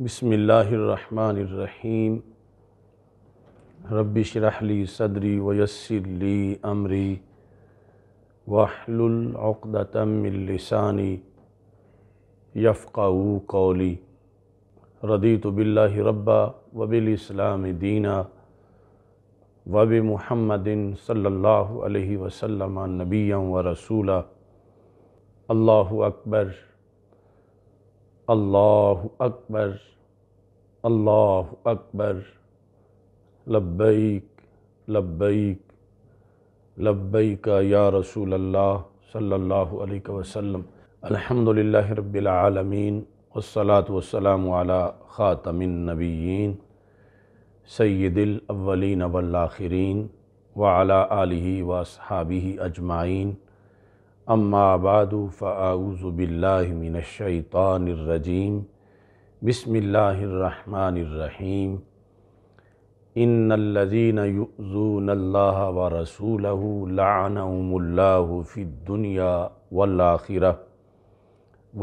बसमीम रबशरहली सदरी वयसरली अमरी वाहलतमिलसानी यफ़ा कौली रदी तबिल्ला रब्बा वबिलस्लाम दीना वब महमदिन सल्ला वसलम नबिया व रसूला अल्लाह अकबर अल्लाह अकबर अल्लाह अकबर लब्बैक लब्बैक लब्बैक या रसूल अल्लाह सल्लल्लाहु अलैहि वसल्लम अल्हम्दुलिल्लाह रब्बिल आलमीन वस्सलातु वस्सलामु अला खातमिन नबीयीन सैयदिल अव्वलीन वल आखिरीन व आलिही अजमाइन अम्माबाद फ़ाऊज़बिल्लिमिनशैतानरजीम बसमीम इन्नल्लज़ीन युज़ूनल्लाह व रसूलहू लानहुमुल्लाहु फ़िद्दुनिया वल्लाखिरह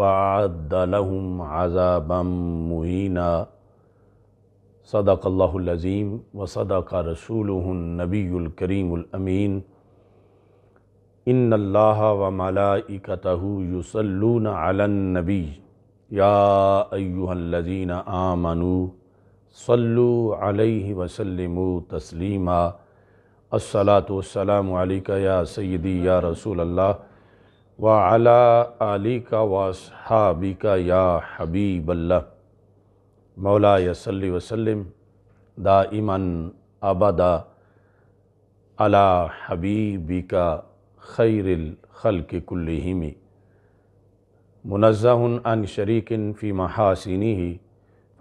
वअद्दलहुम अज़ाबम मुहीना सदक़ल्लाहुल अज़ीम व सदक़ रसूलुहुन नबीयुल करीमुल अमीन इन अल्लाह व मलाइकतहु युसल्लून अलन नबी या अय्युहल्लजीन आमनु सल्लु अलैहि वसल्लिमु तस्लीमा अस्सलातु वस्सलामु अलैका या सय्यदी या रसूल अल्लाह व अला आलिका वसहाबिका या हबीब अल्लाह मौला यसल्लि वसल्लिम दाइमन अबदा अला हबीबिका खैरिल खल के कुल्लहिमी मुनज़न अन शरीकिन फ़ी महासिनी ही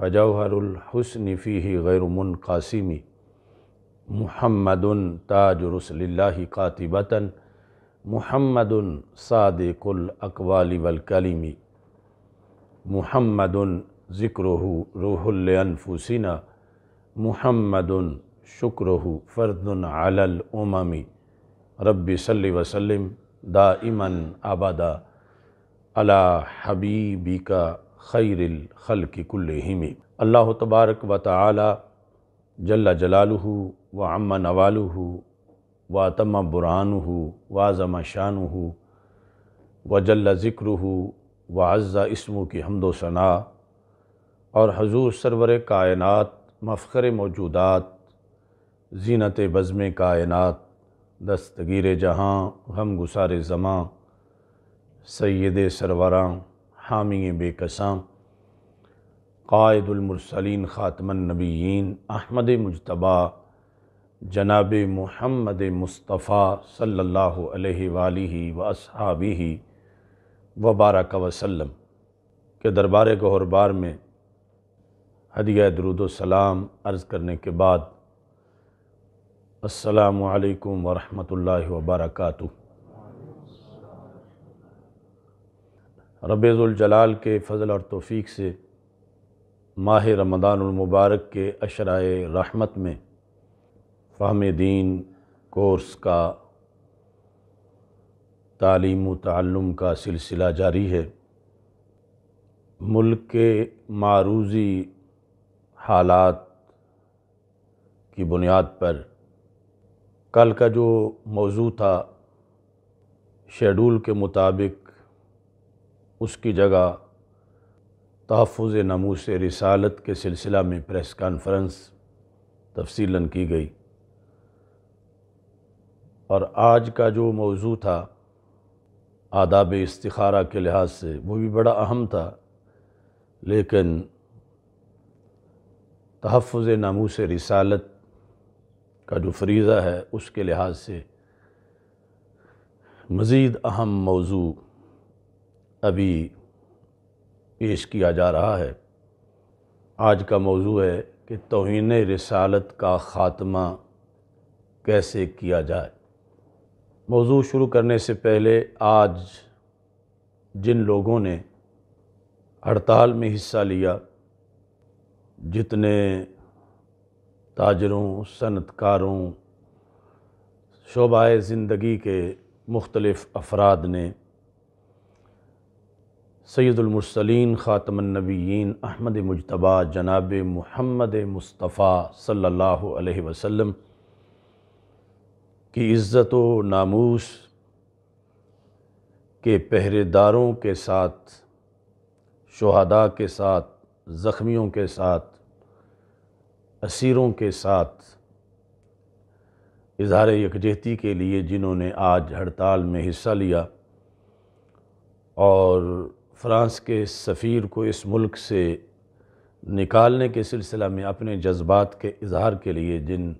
फ़जहरुलहसन फ़ी ही गैरमन कासिमी महमदन ताज रसल्ला कातिबतन महमदन सादिकुल अकवाली वलकलीमी महमदन ज़िक्र रूहुल्लफुसिना महमदन शुक्र फ़र्दन अलल उममी रब्बी सल वसलम दा इमन आबादा अला हबीबी का खैरिल खल की कुल हिमी अल्लाह तबारक व ताली जल्ला जलालह व अम्मा नवालह व तम बुरानह व ज़मा शानह व जल्ला ज़िक्र व अज़ा इसमों की हमदोसना सना और हजूर सरवर कायनत मफ़र मौजूदात जीनत बज़म कायनत दस्तगीर जहाँ हम गुसार ज़मां सैद सरवरा हामी बेकसां कायदुलमरसलिन नबीन अहमद मुशतबा जनाब महमद मुस्तफ़ा सल्ला वसहाबी वबारक वसलम के दरबार गहरबार में हदिया दरुदोसलाम अर्ज़ करने के बाद असलकम वरहमल वबरक जलाल के फ़ज़ल और तौफीक से माह रमदानमबारक के अशराय रहमत में फ़हम दीन कोर्स का तालीम तम का सिलसिला जारी है मुल्क के मारूजी हालात की बुनियाद पर कल का जो मौजू था शेडूल के मुताबिक उसकी जगह तहफ़ से रिसालत के सिलसिला में प्रेस कॉन्फ्रेंस तफसीला की गई और आज का जो मौजू था आदाब इस्तारा के लिहाज से वो भी बड़ा अहम था लेकिन तहफ़ से रिसालत का जो फरीज़ा है उसके लिहाज से मज़ीद अहम मौजू अभी पेश किया जा रहा है आज का मौजू है कि तोहन रसालत का ख़ात्मा कैसे किया जाए मौजू शुरू करने से पहले आज जिन लोगों ने हड़ताल में हिस्सा लिया जितने ताजरों सनतकारों शोबाए ज़िंदगी के मुख्तलफ़ अफराद ने सैदुलमरसलिन ख़ातमनबीन अहमद मुशतबा जनाब महमद मुस्तफ़ा सल्लल्लाहु अलैहि वसल्लम की इज़्ज़त व नामूस के पहरेदारों के साथ शहदा के साथ ज़ख्मियों के साथ असीरों के साथ इजहार यकजहती के लिए जिन्होंने आज हड़ताल में हिस्सा लिया और फ्रांस के सफ़ीर को इस मुल्क से निकालने के सिलसिला में अपने जज्बात के इजहार के लिए जिन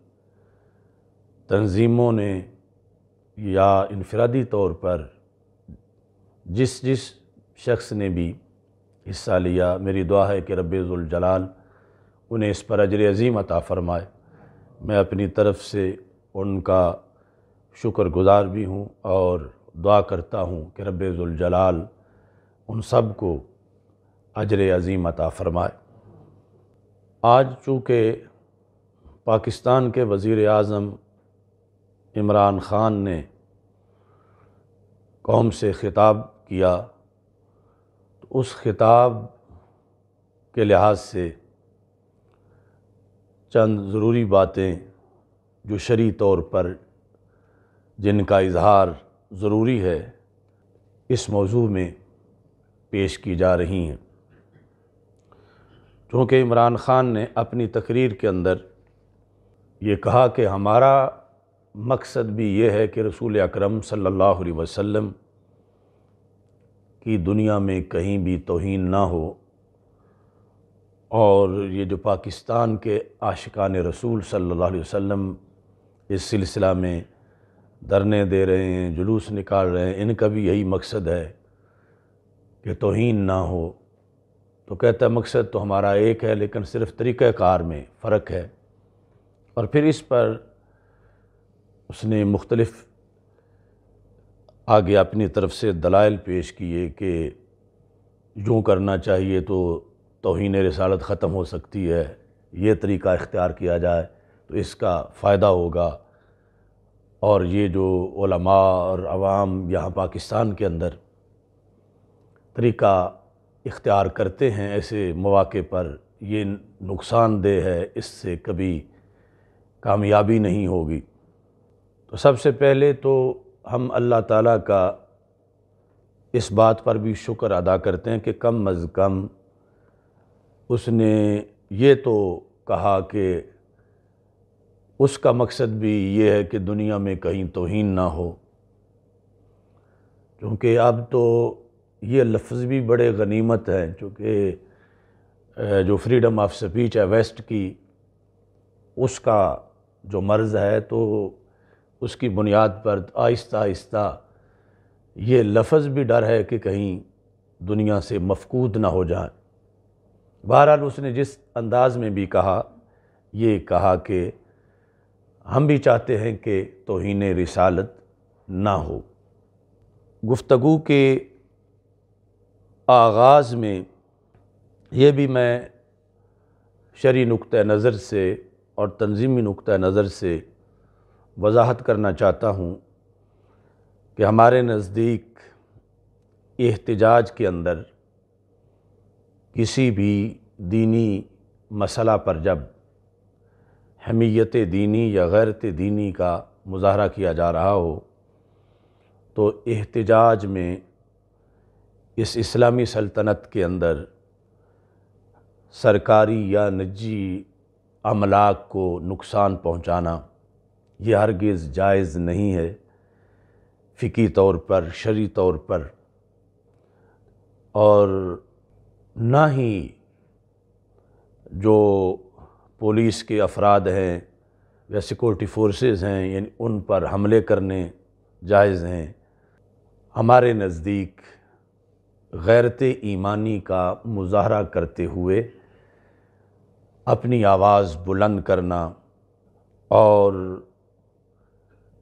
तंज़ीमों ने या इनफरादी तौर पर जिस जिस शख्स ने भी हिस्सा लिया मेरी दुआ है कि रब्ज़ुलजलाल उन्हें इस पर अजर अजीम अता फ़रमाए मैं अपनी तरफ़ से उनका शुक्र गुज़ार भी हूँ और दुआ करता हूँ कि रबाल उन सब को अजर अजीम अता फ़रमाए आज चूँकि पाकिस्तान के वज़ी अजम इमरान ख़ान ने कौम से ख़िताब किया तो उस खिताब के लिहाज से चंद ज़रूरी बातें जो शरी तौर पर जिनका इजहार ज़रूरी है इस मौजू में पेश की जा रही हैं चूँकि इमरान ख़ान ने अपनी तकरीर के अंदर ये कहा कि हमारा मकसद भी ये है कि रसूल अकरम सल्लल्लाहु अलैहि वसल्लम की दुनिया में कहीं भी तोहन ना हो और ये जो पाकिस्तान के आशिकान रसूल सल्लल्लाहु अलैहि वसल्लम इस सिलसिला में धरने दे रहे हैं जुलूस निकाल रहे हैं इनका भी यही मकसद है कि तोहन ना हो तो कहता मकसद तो हमारा एक है लेकिन सिर्फ तरीक़ाकार में फ़र्क है और फिर इस पर उसने मुख्तलफ़ आगे अपनी तरफ से दलाइल पेश किए कि यूँ करना चाहिए तो तोहन रसालत ख़त्म हो सकती है ये तरीका इख्तियार किया जाए तो इसका फ़ायदा होगा और ये जो ओलमा और आवाम यहाँ पाकिस्तान के अंदर तरीका इख्तियार करते हैं ऐसे मौाक़े पर ये नुकसानदेह है इससे कभी कामयाबी नहीं होगी तो सबसे पहले तो हम अल्लाह ताला का इस बात पर भी शुक्र अदा करते हैं कि कम अज़ कम उसने ये तो कहा कि उसका मकसद भी ये है कि दुनिया में कहीं तोहन ना हो क्योंकि अब तो ये लफ्ज़ भी बड़े गनीमत हैं चूँकि जो फ्रीडम ऑफ स्पीच है वेस्ट की उसका जो मर्ज़ है तो उसकी बुनियाद पर आहिस्ता आहिस्ता ये लफ्ज़ भी डर है कि कहीं दुनिया से मफकूद ना हो जाए बहरहाल उसने जिस अंदाज़ में भी कहा ये कहा कि हम भी चाहते हैं कि तोहन रिसालत ना हो गुफ्तु के आगाज़ में ये भी मैं शरी नुक़ नज़र से और तनजीमी नुक़ नज़र से वजाहत करना चाहता हूँ कि हमारे नज़दीक एहतजाज के अंदर किसी भी दीनी मसला पर जब हमीयत दीनी या गैरत दीनी का मुजाहरा किया जा रहा हो तो एहतजाज में इस इस्लामी सल्तनत के अंदर सरकारी या निजी अमलाक को नुकसान पहुंचाना ये हरगिज़ जायज़ नहीं है फ़िकी तौर पर शरी तौर पर और ना ही जो पुलिस के अफराद हैं या सिक्योरिटी फोर्सेस हैं यानी उन पर हमले करने जायज़ हैं हमारे नज़दीक गैरत ईमानी का मुजाहरा करते हुए अपनी आवाज़ बुलंद करना और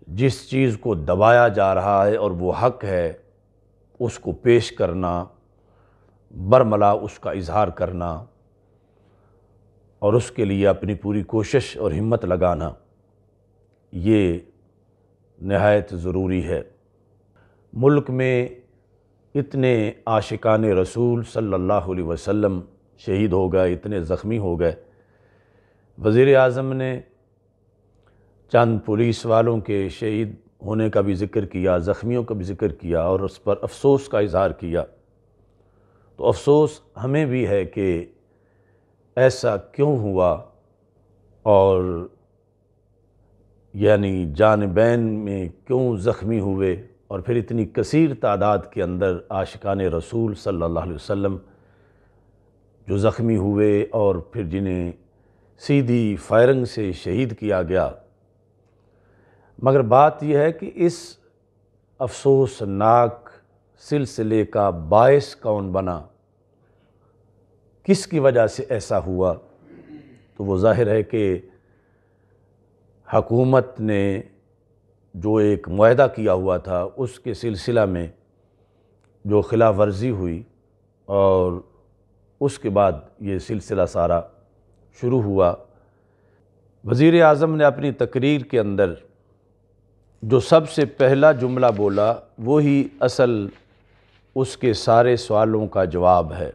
जिस चीज़ को दबाया जा रहा है और वो हक है उसको पेश करना बरमला उसका इजहार करना और उसके लिए अपनी पूरी कोशिश और हिम्मत लगाना ये नहायत ज़रूरी है मुल्क में इतने आशिकान रसूल सल्लल्लाहु अलैहि वसल्लम शहीद हो गए इतने ज़ख्मी हो गए वज़ी अजम ने चंद पुलिस वालों के शहीद होने का भी ज़िक्र किया ज़ख्मियों का भी ज़िक्र किया और उस पर अफसोस का इजहार किया तो अफसोस हमें भी है कि ऐसा क्यों हुआ और यानी जानबैन में क्यों ज़ख्मी हुए और फिर इतनी कसीर तादाद के अंदर आशिकान रसूल सल्लल्लाहु अलैहि वसल्लम जो ज़ख्मी हुए और फिर जिन्हें सीधी फायरिंग से शहीद किया गया मगर बात यह है कि इस अफसोसनाक सिलसिले का बायस कौन बना किसकी वजह से ऐसा हुआ तो वो जाहिर है कि हकूमत ने जो एक माहा किया हुआ था उसके सिलसिला में जो खिलाफ वर्जी हुई और उसके बाद ये सिलसिला सारा शुरू हुआ वज़ी अजम ने अपनी तकरीर के अंदर जो सबसे पहला जुमला बोला वही असल उसके सारे सवालों का जवाब है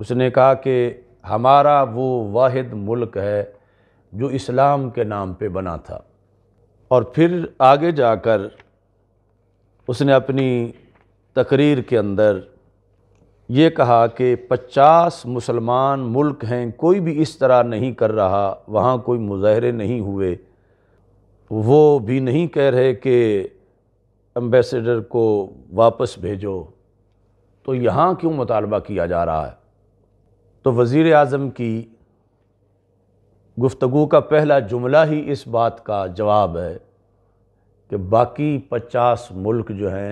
उसने कहा कि हमारा वो वाहिद मुल्क है जो इस्लाम के नाम पे बना था और फिर आगे जाकर उसने अपनी तकरीर के अंदर ये कहा कि 50 मुसलमान मुल्क हैं कोई भी इस तरह नहीं कर रहा वहाँ कोई मुजाहरे नहीं हुए वो भी नहीं कह रहे कि एम्बेसडर को वापस भेजो तो यहाँ क्यों मुतालबा किया जा रहा है तो वज़ी अजम की गुफ्तु का पहला जुमला ही इस बात का जवाब है कि बाकी पचास मुल्क जो हैं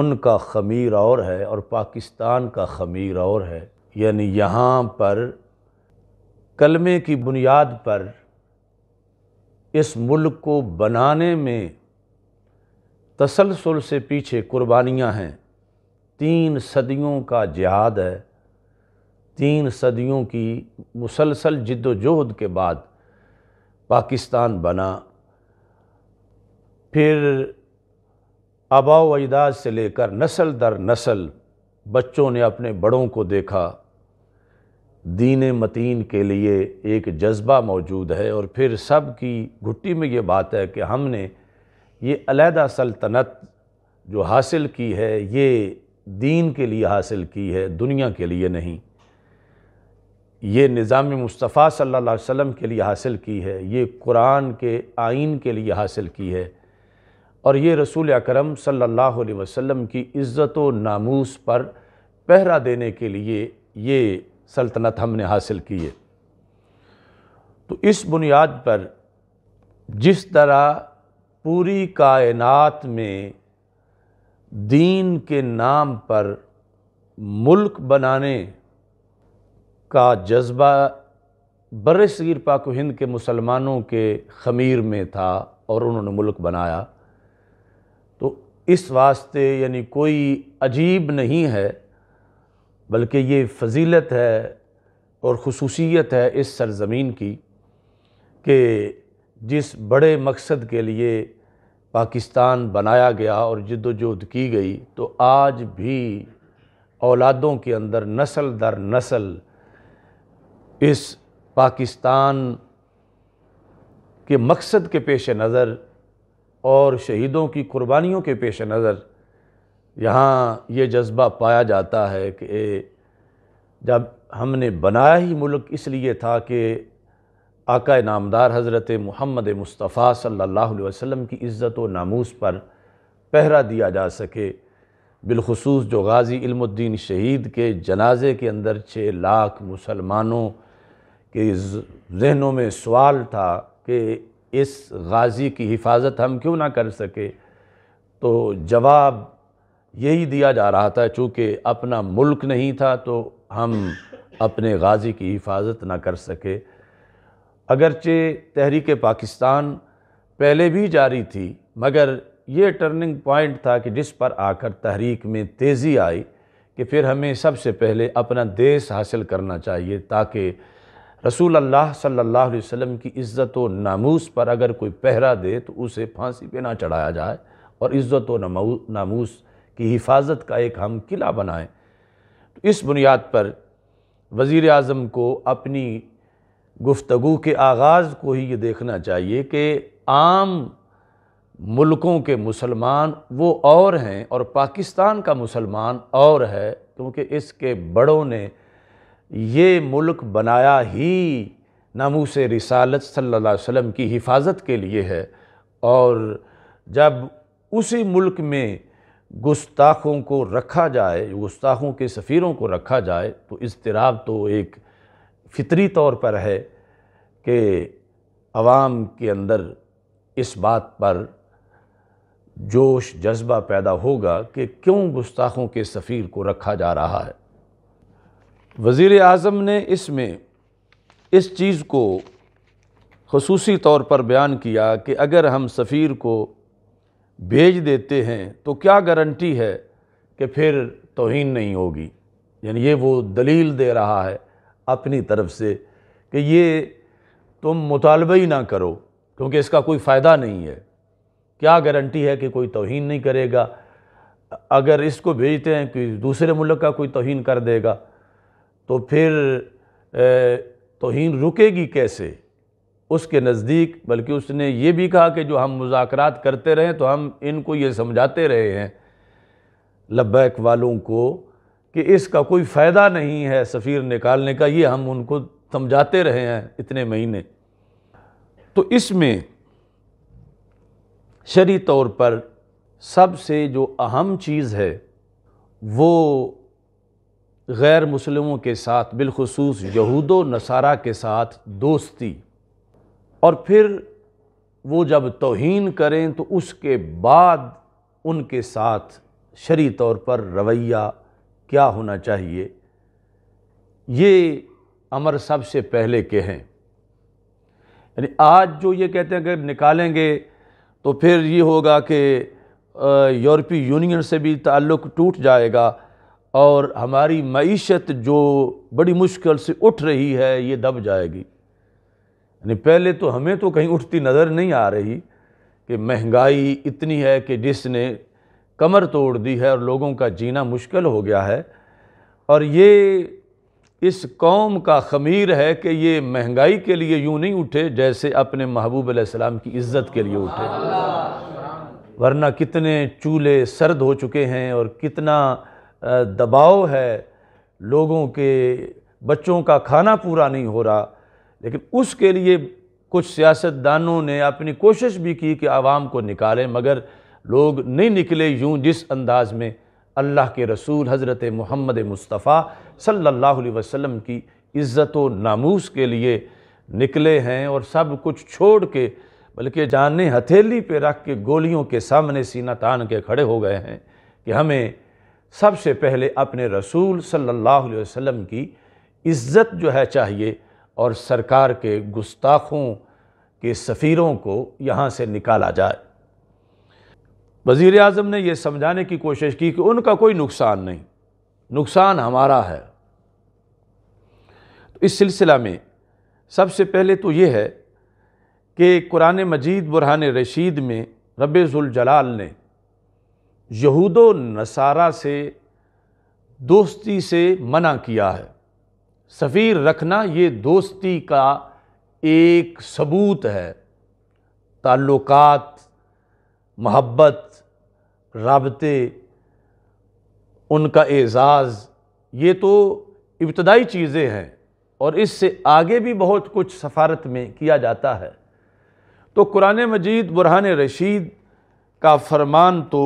उनका खमीर और है और पाकिस्तान का खमीर और है यानी यहाँ पर कलमे की बुनियाद पर इस मुल्क को बनाने में तसलसल से पीछे कुर्बानियाँ हैं तीन सदियों का जिहाद है तीन सदियों की मुसलसल जद्दोजहद के बाद पाकिस्तान बना फिर आबा अजदाद से लेकर नस्ल दर नस्ल बच्चों ने अपने बड़ों को देखा दीन मतीन के लिए एक जज्बा मौजूद है और फिर सब की घुट्टी में ये बात है कि हमने ये अलहदा सल्तनत जो हासिल की है ये दीन के लिए हासिल की है दुनिया के लिए नहीं ये निज़ाम मुस्तफ़ा सल्लल्लाहु अलैहि वसल्लम के लिए हासिल की है ये कुरान के आइन के लिए हासिल की है और ये रसूल अकरम सल्लल्लाहु अलैहि वसल्लम की इज़्ज़त व नामूस पर पहरा देने के लिए ये सल्तनत हमने हासिल की है तो इस बुनियाद पर जिस तरह पूरी कायनात में दीन के नाम पर मुल्क बनाने का जज्बा बरसीर पाक हिंद के मुसलमानों के खमीर में था और उन्होंने मुल्क बनाया तो इस वास्ते यानी कोई अजीब नहीं है बल्कि ये फजीलत है और खसूसियत है इस सरज़मीन की कि जिस बड़े मकसद के लिए पाकिस्तान बनाया गया और जद्दोजहद की गई तो आज भी औलादों के अंदर नस्ल दर नस्ल इस पाकिस्तान के मकसद के पेश नज़र और शहीदों की कुर्बानियों के पेश नज़र यहाँ ये जज्बा पाया जाता है कि जब हमने बनाया ही मुल्क इसलिए था कि आका नामदार हज़रत महमद मुस्तफ़ा सल्ला वसम की इज़्ज़त व नामूस पर पहरा दिया जा सके बिलखसूस जो गाज़ी इल्मुद्दीन शहीद के जनाजे के अंदर छः लाख मुसलमानों के जहनों में सवाल था कि इस गाज़ी की हिफाजत हम क्यों ना कर सके तो जवाब यही दिया जा रहा था चूँकि अपना मुल्क नहीं था तो हम अपने गाज़ी की हिफाजत ना कर सके अगरचे तहरीक पाकिस्तान पहले भी जारी थी मगर ये टर्निंग पॉइंट था कि जिस पर आकर तहरीक में तेज़ी आई कि फिर हमें सबसे पहले अपना देश हासिल करना चाहिए ताकि रसूल अल्लाह सल्लल्लाहु अलैहि वसल्लम की इज़्ज़त व नामूस पर अगर कोई पहरा दे तो उसे फांसी पे ना चढ़ाया जाए और इज़्ज़त व नामूस की हिफाजत का एक हम किला बनाएं तो इस बुनियाद पर वज़ी अजम को अपनी गुफ्तगु के आगाज़ को ही ये देखना चाहिए कि आम मुल्कों के मुसलमान वो और हैं और पाकिस्तान का मुसलमान और है क्योंकि इसके बड़ों ने ये मुल्क बनाया ही नामूस रिसालत सल्लल्लाहु अलैहि वसल्लम की हिफाजत के लिए है और जब उसी मुल्क में गुस्ताखों को रखा जाए गुस्ताखों के सफ़ीरों को रखा जाए तो इसतराब तो एक फितरी तौर पर है कि आवाम के अंदर इस बात पर जोश जज्बा पैदा होगा कि क्यों गुस्ताखों के सफ़ीर को रखा जा रहा है वज़ी अजम ने इसमें इस चीज़ को खसूसी तौर पर बयान किया कि अगर हम सफ़ीर को भेज देते हैं तो क्या गारंटी है कि फिर तोहन नहीं होगी यानी ये वो दलील दे रहा है अपनी तरफ से कि ये तुम मुतालबा ही ना करो क्योंकि इसका कोई फ़ायदा नहीं है क्या गारंटी है कि कोई तोहन नहीं करेगा अगर इसको भेजते हैं कि दूसरे मुल्क का कोई तोहन कर देगा तो फिर तोहन रुकेगी कैसे उसके नज़दीक बल्कि उसने ये भी कहा कि जो हम मुजाकरात करते रहें तो हम इनको ये समझाते रहे हैं लब्बैक वालों को कि इसका कोई फ़ायदा नहीं है सफ़ीर निकालने का ये हम उनको समझाते रहे हैं इतने महीने तो इसमें शरी तौर पर सबसे जो अहम चीज़ है वो गैर मुसलमों के साथ बिलखसूस यहूद नसारा के साथ दोस्ती और फिर वो जब तोहन करें तो उसके बाद उनके साथ शरी तौर पर रवैया क्या होना चाहिए ये अमर सबसे पहले के हैं यानी आज जो ये कहते हैं अगर निकालेंगे तो फिर ये होगा कि यूरोपीय यूनियन से भी ताल्लुक़ टूट जाएगा और हमारी मीशत जो बड़ी मुश्किल से उठ रही है ये दब जाएगी यानी पहले तो हमें तो कहीं उठती नज़र नहीं आ रही कि महंगाई इतनी है कि जिसने कमर तोड़ दी है और लोगों का जीना मुश्किल हो गया है और ये इस कौम का खमीर है कि ये महंगाई के लिए यूँ नहीं उठे जैसे अपने महबूब सलाम की इज़्ज़त के लिए उठे वरना कितने चूल्हे सर्द हो चुके हैं और कितना दबाव है लोगों के बच्चों का खाना पूरा नहीं हो रहा लेकिन उसके लिए कुछ सियासतदानों ने अपनी कोशिश भी की कि आवाम को निकालें मगर लोग नहीं निकले यूँ जिस अंदाज में अल्लाह के रसूल हज़रत मोहम्मद मुस्तफ़ा सल्लल्लाहु अलैहि वसल्लम की इज़्ज़त व नामूस के लिए निकले हैं और सब कुछ छोड़ के बल्कि जाने हथेली पे रख के गोलियों के सामने सीना तान के खड़े हो गए हैं कि हमें सबसे पहले अपने रसूल सल्लल्लाहु अलैहि वसल्लम की इज़्ज़त जो है चाहिए और सरकार के गुस्ताखों के सफ़ीरों को यहाँ से निकाला जाए वज़ी अजम ने यह समझाने की कोशिश की कि उनका कोई नुकसान नहीं नुकसान हमारा है तो इस सिलसिला में सबसे पहले तो ये है कि कुरान मजीद बुरहान रशीद में रबाल ने यहूद नसारा से दोस्ती से मना किया है सफ़ीर रखना ये दोस्ती का एक सबूत है ताल्लुकात महब्बत रबते उनका एज़ाज़ ये तो इब्तदाई चीज़ें हैं और इससे आगे भी बहुत कुछ सफारत में किया जाता है तो कुरान मजीद बुरहान रशीद का फरमान तो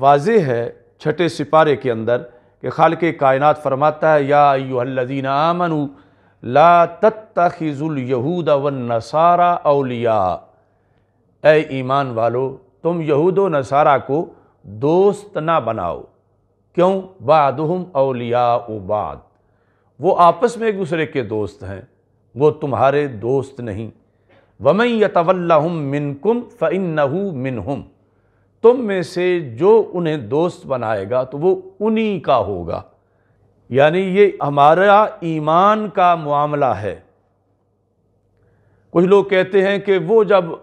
वाज है छठे सिपारे के अंदर कि खाल के कायनत फरमाता है या यूहल्लिन आमनु ला यहूद व नसारा अलिया ए ईमान वालो तुम यहूद नसारा को दोस्त ना बनाओ क्यों बादहम अलिया उबाद वो आपस में एक दूसरे के दोस्त हैं वो तुम्हारे दोस्त नहीं वमई यतवल्लम मिनकुम फ़िन नहू हम तुम में से जो उन्हें दोस्त बनाएगा तो वो उन्हीं का होगा यानी ये हमारा ईमान का मामला है कुछ लोग कहते हैं कि वो जब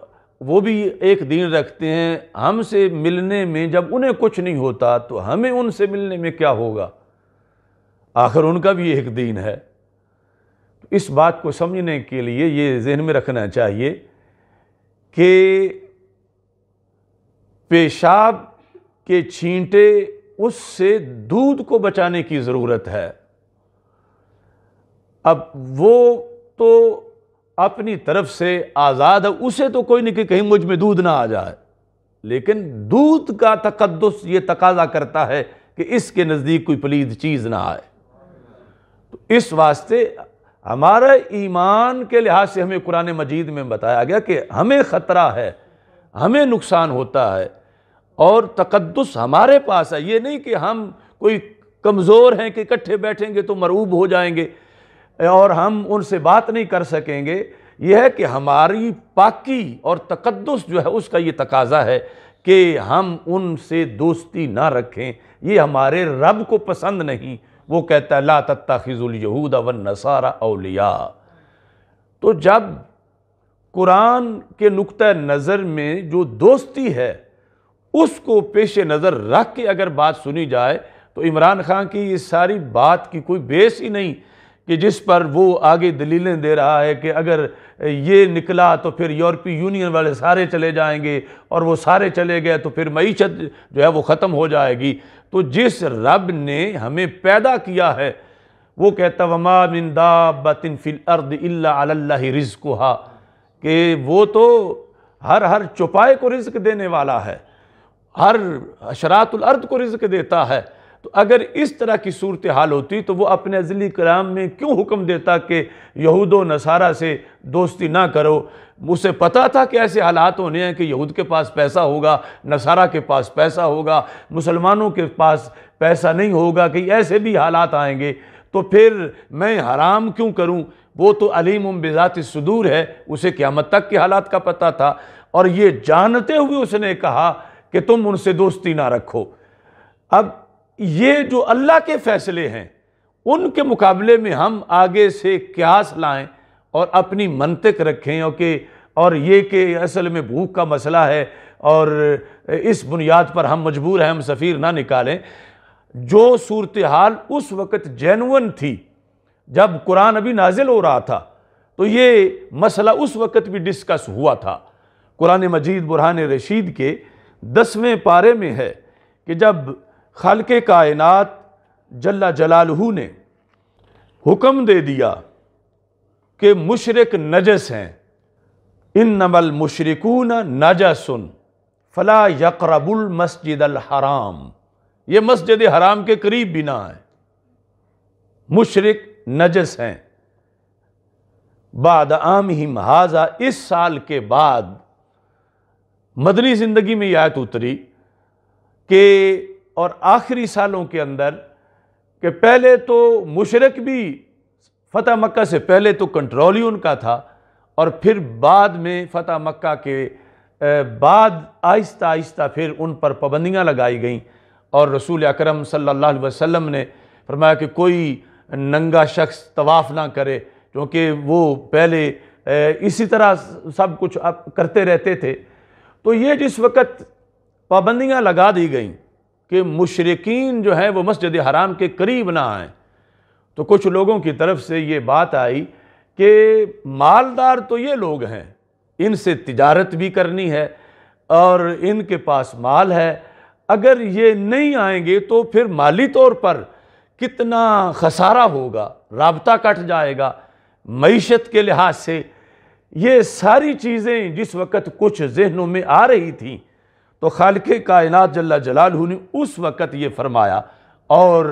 वो भी एक दिन रखते हैं हमसे मिलने में जब उन्हें कुछ नहीं होता तो हमें उनसे मिलने में क्या होगा आखिर उनका भी एक दिन है इस बात को समझने के लिए ये जहन में रखना चाहिए कि पेशाब के छींटे उससे दूध को बचाने की ज़रूरत है अब वो तो अपनी तरफ से आज़ाद है उसे तो कोई नहीं कि कहीं मुझ में दूध ना आ जाए लेकिन दूध का तकदस ये तकाजा करता है कि इसके नज़दीक कोई पलीद चीज़ ना आए तो इस वास्ते हमारा ईमान के लिहाज से हमें कुरान मजीद में बताया गया कि हमें ख़तरा है हमें नुकसान होता है और तकदस हमारे पास है ये नहीं कि हम कोई कमज़ोर हैं कि इकट्ठे बैठेंगे तो मरूब हो जाएंगे और हम उनसे बात नहीं कर सकेंगे यह है कि हमारी पाकी और तकदस जो है उसका ये तकाजा है कि हम उनसे दोस्ती ना रखें ये हमारे रब को पसंद नहीं वो कहता है ला यहूद अवन नसारा अलिया तो जब कुरान के नुक़ नज़र में जो दोस्ती है उसको पेश नज़र रख के अगर बात सुनी जाए तो इमरान खान की ये सारी बात की कोई बेस ही नहीं कि जिस पर वो आगे दलीलें दे रहा है कि अगर ये निकला तो फिर यूरोपीय यूनियन वाले सारे चले जाएंगे और वो सारे चले गए तो फिर मीशत जो है वो ख़त्म हो जाएगी तो जिस रब ने हमें पैदा किया है वो कहता वमा बिंदा बतिन फिल अर्द अल्ला रिज़कुहा कि वो तो हर हर चौपाए को रिज़्क देने वाला है हर अशरातुल अर्द को रिज़्क देता है तो अगर इस तरह की सूरत हाल होती तो वो अपने अजली कराम में क्यों हुक्म देता कि यहूद नसारा से दोस्ती ना करो उसे पता था कि ऐसे हालात होने हैं कि यहूद के पास पैसा होगा नसारा के पास पैसा होगा मुसलमानों के पास पैसा नहीं होगा कि ऐसे भी हालात आएंगे तो फिर मैं हराम क्यों करूं वो तो अलीम बिजात सदूर है उसे क़्यामत तक के हालात का पता था और ये जानते हुए उसने कहा कि तुम उनसे दोस्ती ना रखो अब ये जो अल्लाह के फ़ैसले हैं उनके मुकाबले में हम आगे से क्यास लाएं और अपनी मनतक रखें ओके और ये कि असल में भूख का मसला है और इस बुनियाद पर हम मजबूर हैं हम सफ़ीर ना निकालें जो सूरत हाल उस वक़्त जेनवन थी जब कुरान अभी नाजिल हो रहा था तो ये मसला उस वक़्त भी डिस्कस हुआ था कुरान मजीद बुरहान रशीद के दसवें पारे में है कि जब के कायनात जल्ला जलालहू ने हुक्म दे दिया कि मुशरक नजस हैं इन नमल मुशरकून सुन फ़ला यकरबुल मस्जिद हराम ये मस्जिद हराम के करीब भी ना है मुशरक नजस हैं बाद आम ही महाजा इस साल के बाद मदनी ज़िंदगी में यह आयत उतरी कि और आखिरी सालों के अंदर कि पहले तो मुशरक भी फ़तह मक्का से पहले तो कंट्रोल ही उनका था और फिर बाद में फ़तह मक्का के बाद आहिस्ता आहिस्ता फिर उन पर पाबंदियाँ लगाई गईं और रसूल अकरम सल्लल्लाहु अलैहि वसल्लम ने फरमाया कि कोई नंगा शख्स तवाफ़ ना करे क्योंकि वो पहले इसी तरह सब कुछ करते रहते थे तो ये जिस वक्त पाबंदियाँ लगा दी गईं कि मुशरकिन जो है वो मस्जिद हराम के करीब ना आए तो कुछ लोगों की तरफ से ये बात आई कि मालदार तो ये लोग हैं इनसे तजारत भी करनी है और इनके पास माल है अगर ये नहीं आएंगे तो फिर माली तौर पर कितना खसारा होगा रबता कट जाएगा मीशत के लिहाज से ये सारी चीज़ें जिस वक़्त कुछ जहनों में आ रही थी तो खाल के कायनात जल्ला जलाल ने उस वक़्त ये फरमाया और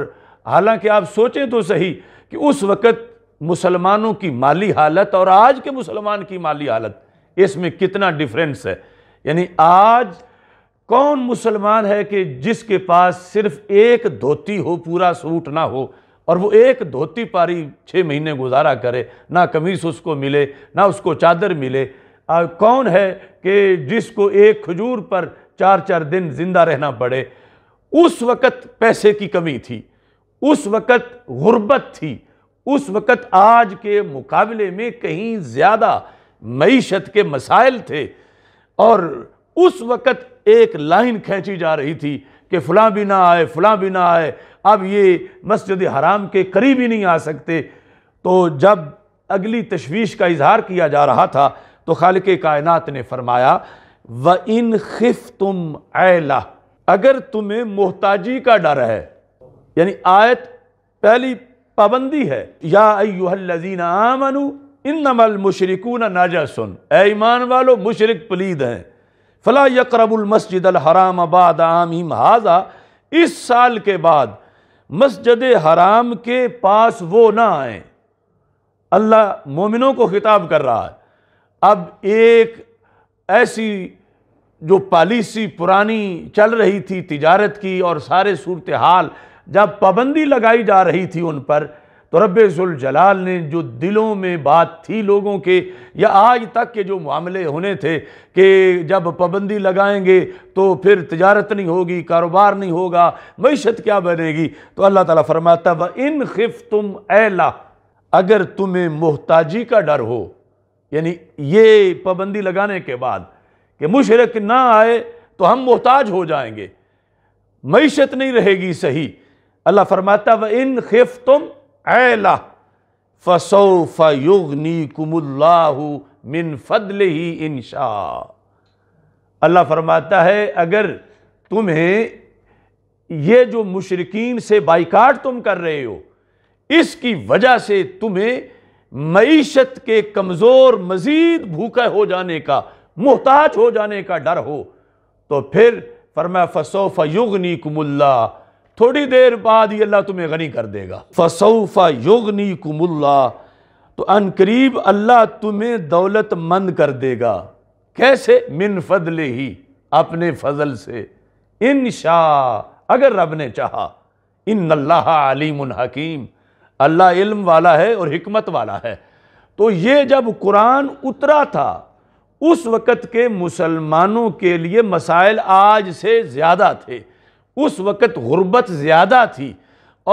हालांकि आप सोचें तो सही कि उस वक़्त मुसलमानों की माली हालत और आज के मुसलमान की माली हालत इसमें कितना डिफरेंस है यानी आज कौन मुसलमान है कि जिसके पास सिर्फ एक धोती हो पूरा सूट ना हो और वो एक धोती पारी छः महीने गुजारा करे ना कमीज उसको मिले ना उसको चादर मिले आ, कौन है कि जिसको एक खजूर पर चार चार दिन जिंदा रहना पड़े उस वक़्त पैसे की कमी थी उस वक़्त गुर्बत थी उस वक़्त आज के मुकाबले में कहीं ज़्यादा मीशत के मसाइल थे और उस वक़्त एक लाइन खींची जा रही थी कि फलां भी ना आए फलां भी ना आए अब ये मस्जिद हराम के करीब ही नहीं आ सकते तो जब अगली तशवीश का इजहार किया जा रहा था तो खालिक कायनात ने फरमाया व इन खिफ तुम ऐला अगर तुम्हें मोहताजी का डर है यानी आयत पहली पाबंदी है या अयुहलजीन आमनु इन नमल मुशरकून नाजा सुन ईमान वालो मुशरक पलीद हैं फला यकरबुल मस्जिद अल हराम आबाद आमीम हाजा इस साल के बाद मस्जिद हराम के पास वो ना आए अल्लाह मोमिनों को खिताब कर रहा है अब एक ऐसी जो पॉलिसी पुरानी चल रही थी तिजारत की और सारे सूरत हाल जब पाबंदी लगाई जा रही थी उन पर तो रबाल ने जो दिलों में बात थी लोगों के या आज तक के जो मामले होने थे कि जब पाबंदी लगाएंगे तो फिर तजारत नहीं होगी कारोबार नहीं होगा मीशत क्या बनेगी तो अल्लाह ताला फरमाता व इन खिफ तुम एला अगर तुम्हें मोहताजी का डर हो यानी ये पाबंदी लगाने के बाद कि मुशरक ना आए तो हम मोहताज हो जाएंगे मीशत नहीं रहेगी सही अल्लाह फरमाता व इन खिफ तुम एला फसो फुगनी कुमुल्लाहु मिन फदल ही इनशा अल्लाह फरमाता है अगर तुम्हें ये जो मुशरकिन से बाइकाट तुम कर रहे हो इसकी वजह से तुम्हें मीशत के कमज़ोर मज़ीद भूखे हो जाने का मोहताज हो जाने का डर हो तो फिर फरमा फसोफ़ा युगनी कुमुल्ला थोड़ी देर बाद ही अल्लाह तुम्हें गनी कर देगा फसोफ़ा युगनी कुमुल्ला तो अन करीब अल्लाह तुम्हें दौलतमंद कर देगा कैसे मिन फदले ही अपने फजल से इन शाह अगर रब ने चाहा इन अल्लाह आलिम हकीम अल्लाह इल्म वाला है और हमत वाला है तो ये जब कुरान उतरा था उस वक़्त के मुसलमानों के लिए मसाइल आज से ज़्यादा थे उस वक़्त गुर्बत ज़्यादा थी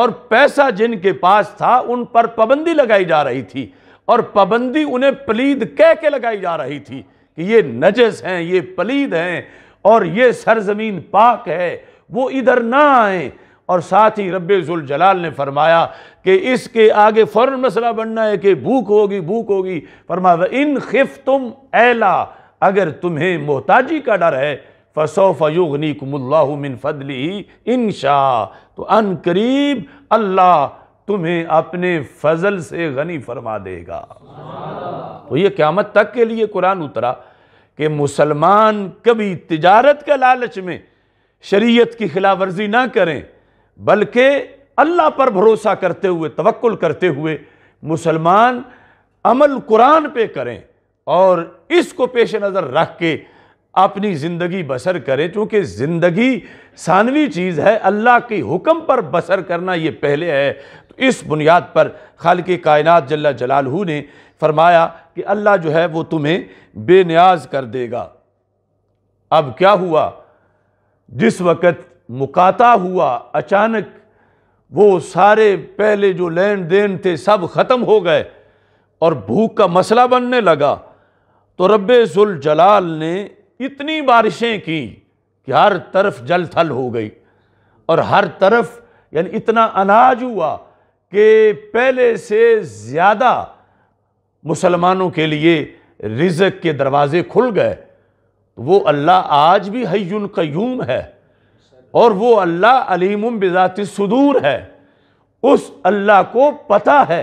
और पैसा जिनके पास था उन पर पाबंदी लगाई जा रही थी और पाबंदी उन्हें पलीद कह के लगाई जा रही थी कि ये नजस हैं ये पलीद हैं और ये सरजमीन पाक है वो इधर ना आए और साथ ही रब्बुल जलाल ने फरमाया कि इसके आगे फ़ौर मसला बनना है कि भूख होगी भूख होगी फरमा इन खिफ तुम एला अगर तुम्हें मोहताजी का डर है फसो युगनी कुमल्लामिन फ़दली इन शाह तो अन करीब अल्लाह तुम्हें अपने फजल से गनी फरमा देगा तो ये क्यामत तक के लिए कुरान उतरा कि मुसलमान कभी तिजारत के लालच में शरीयत की खिलाफ वर्जी ना करें बल्कि अल्लाह पर भरोसा करते हुए तवक्ल करते हुए मुसलमान अमल कुरान पे करें और इसको पेश नज़र रख के अपनी ज़िंदगी बसर करें क्योंकि ज़िंदगी सानवी चीज़ है अल्लाह के हुक्म पर बसर करना ये पहले है तो इस बुनियाद पर खाल के कायनत जल्ला जलालहू ने फरमाया कि अल्लाह जो है वो तुम्हें बेनियाज कर देगा अब क्या हुआ जिस वक़्त मुकाता हुआ अचानक वो सारे पहले जो लेन देन थे सब ख़त्म हो गए और भूख का मसला बनने लगा तो रब्बुल जलाल ने इतनी बारिशें की कि हर तरफ जल थल हो गई और हर तरफ यानी इतना अनाज हुआ कि पहले से ज़्यादा मुसलमानों के लिए रिजक के दरवाज़े खुल गए तो वो अल्लाह आज भी हयून क्यूम है और वो अल्लाह अलीम बिजात सदूर है उस अल्लाह को पता है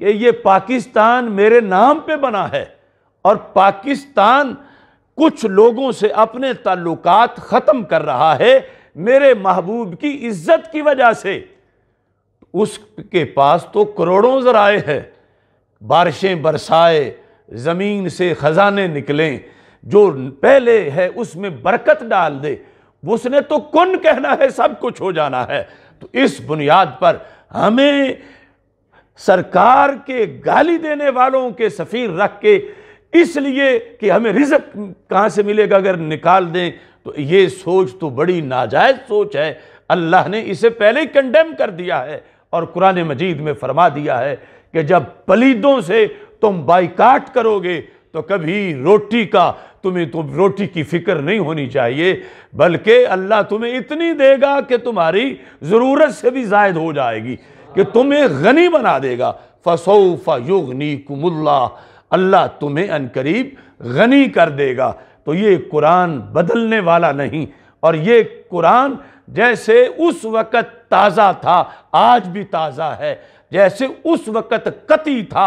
कि ये पाकिस्तान मेरे नाम पे बना है और पाकिस्तान कुछ लोगों से अपने ताल्लुकात ख़त्म कर रहा है मेरे महबूब की इज्जत की वजह से उसके पास तो करोड़ों ज़राए हैं बारिशें बरसाए ज़मीन से ख़जाने निकलें जो पहले है उसमें बरकत डाल दे उसने तो कुन कहना है सब कुछ हो जाना है तो इस बुनियाद पर हमें सरकार के गाली देने वालों के सफ़ीर रख के इसलिए कि हमें रिजक कहाँ से मिलेगा अगर निकाल दें तो ये सोच तो बड़ी नाजायज़ सोच है अल्लाह ने इसे पहले ही कंडेम कर दिया है और कुरान मजीद में फरमा दिया है कि जब पलीदों से तुम बाइकाट करोगे तो कभी रोटी का तुम्हें तो रोटी की फिक्र नहीं होनी चाहिए बल्कि अल्लाह तुम्हें इतनी देगा कि तुम्हारी ज़रूरत से भी जायद हो जाएगी कि तुम्हें गनी बना देगा फसो युगनी कुमुल्ला अल्लाह तुम्हें अनकरीब गनी कर देगा तो ये कुरान बदलने वाला नहीं और ये कुरान जैसे उस वक़्त ताज़ा था आज भी ताज़ा है जैसे उस वक़्त कती था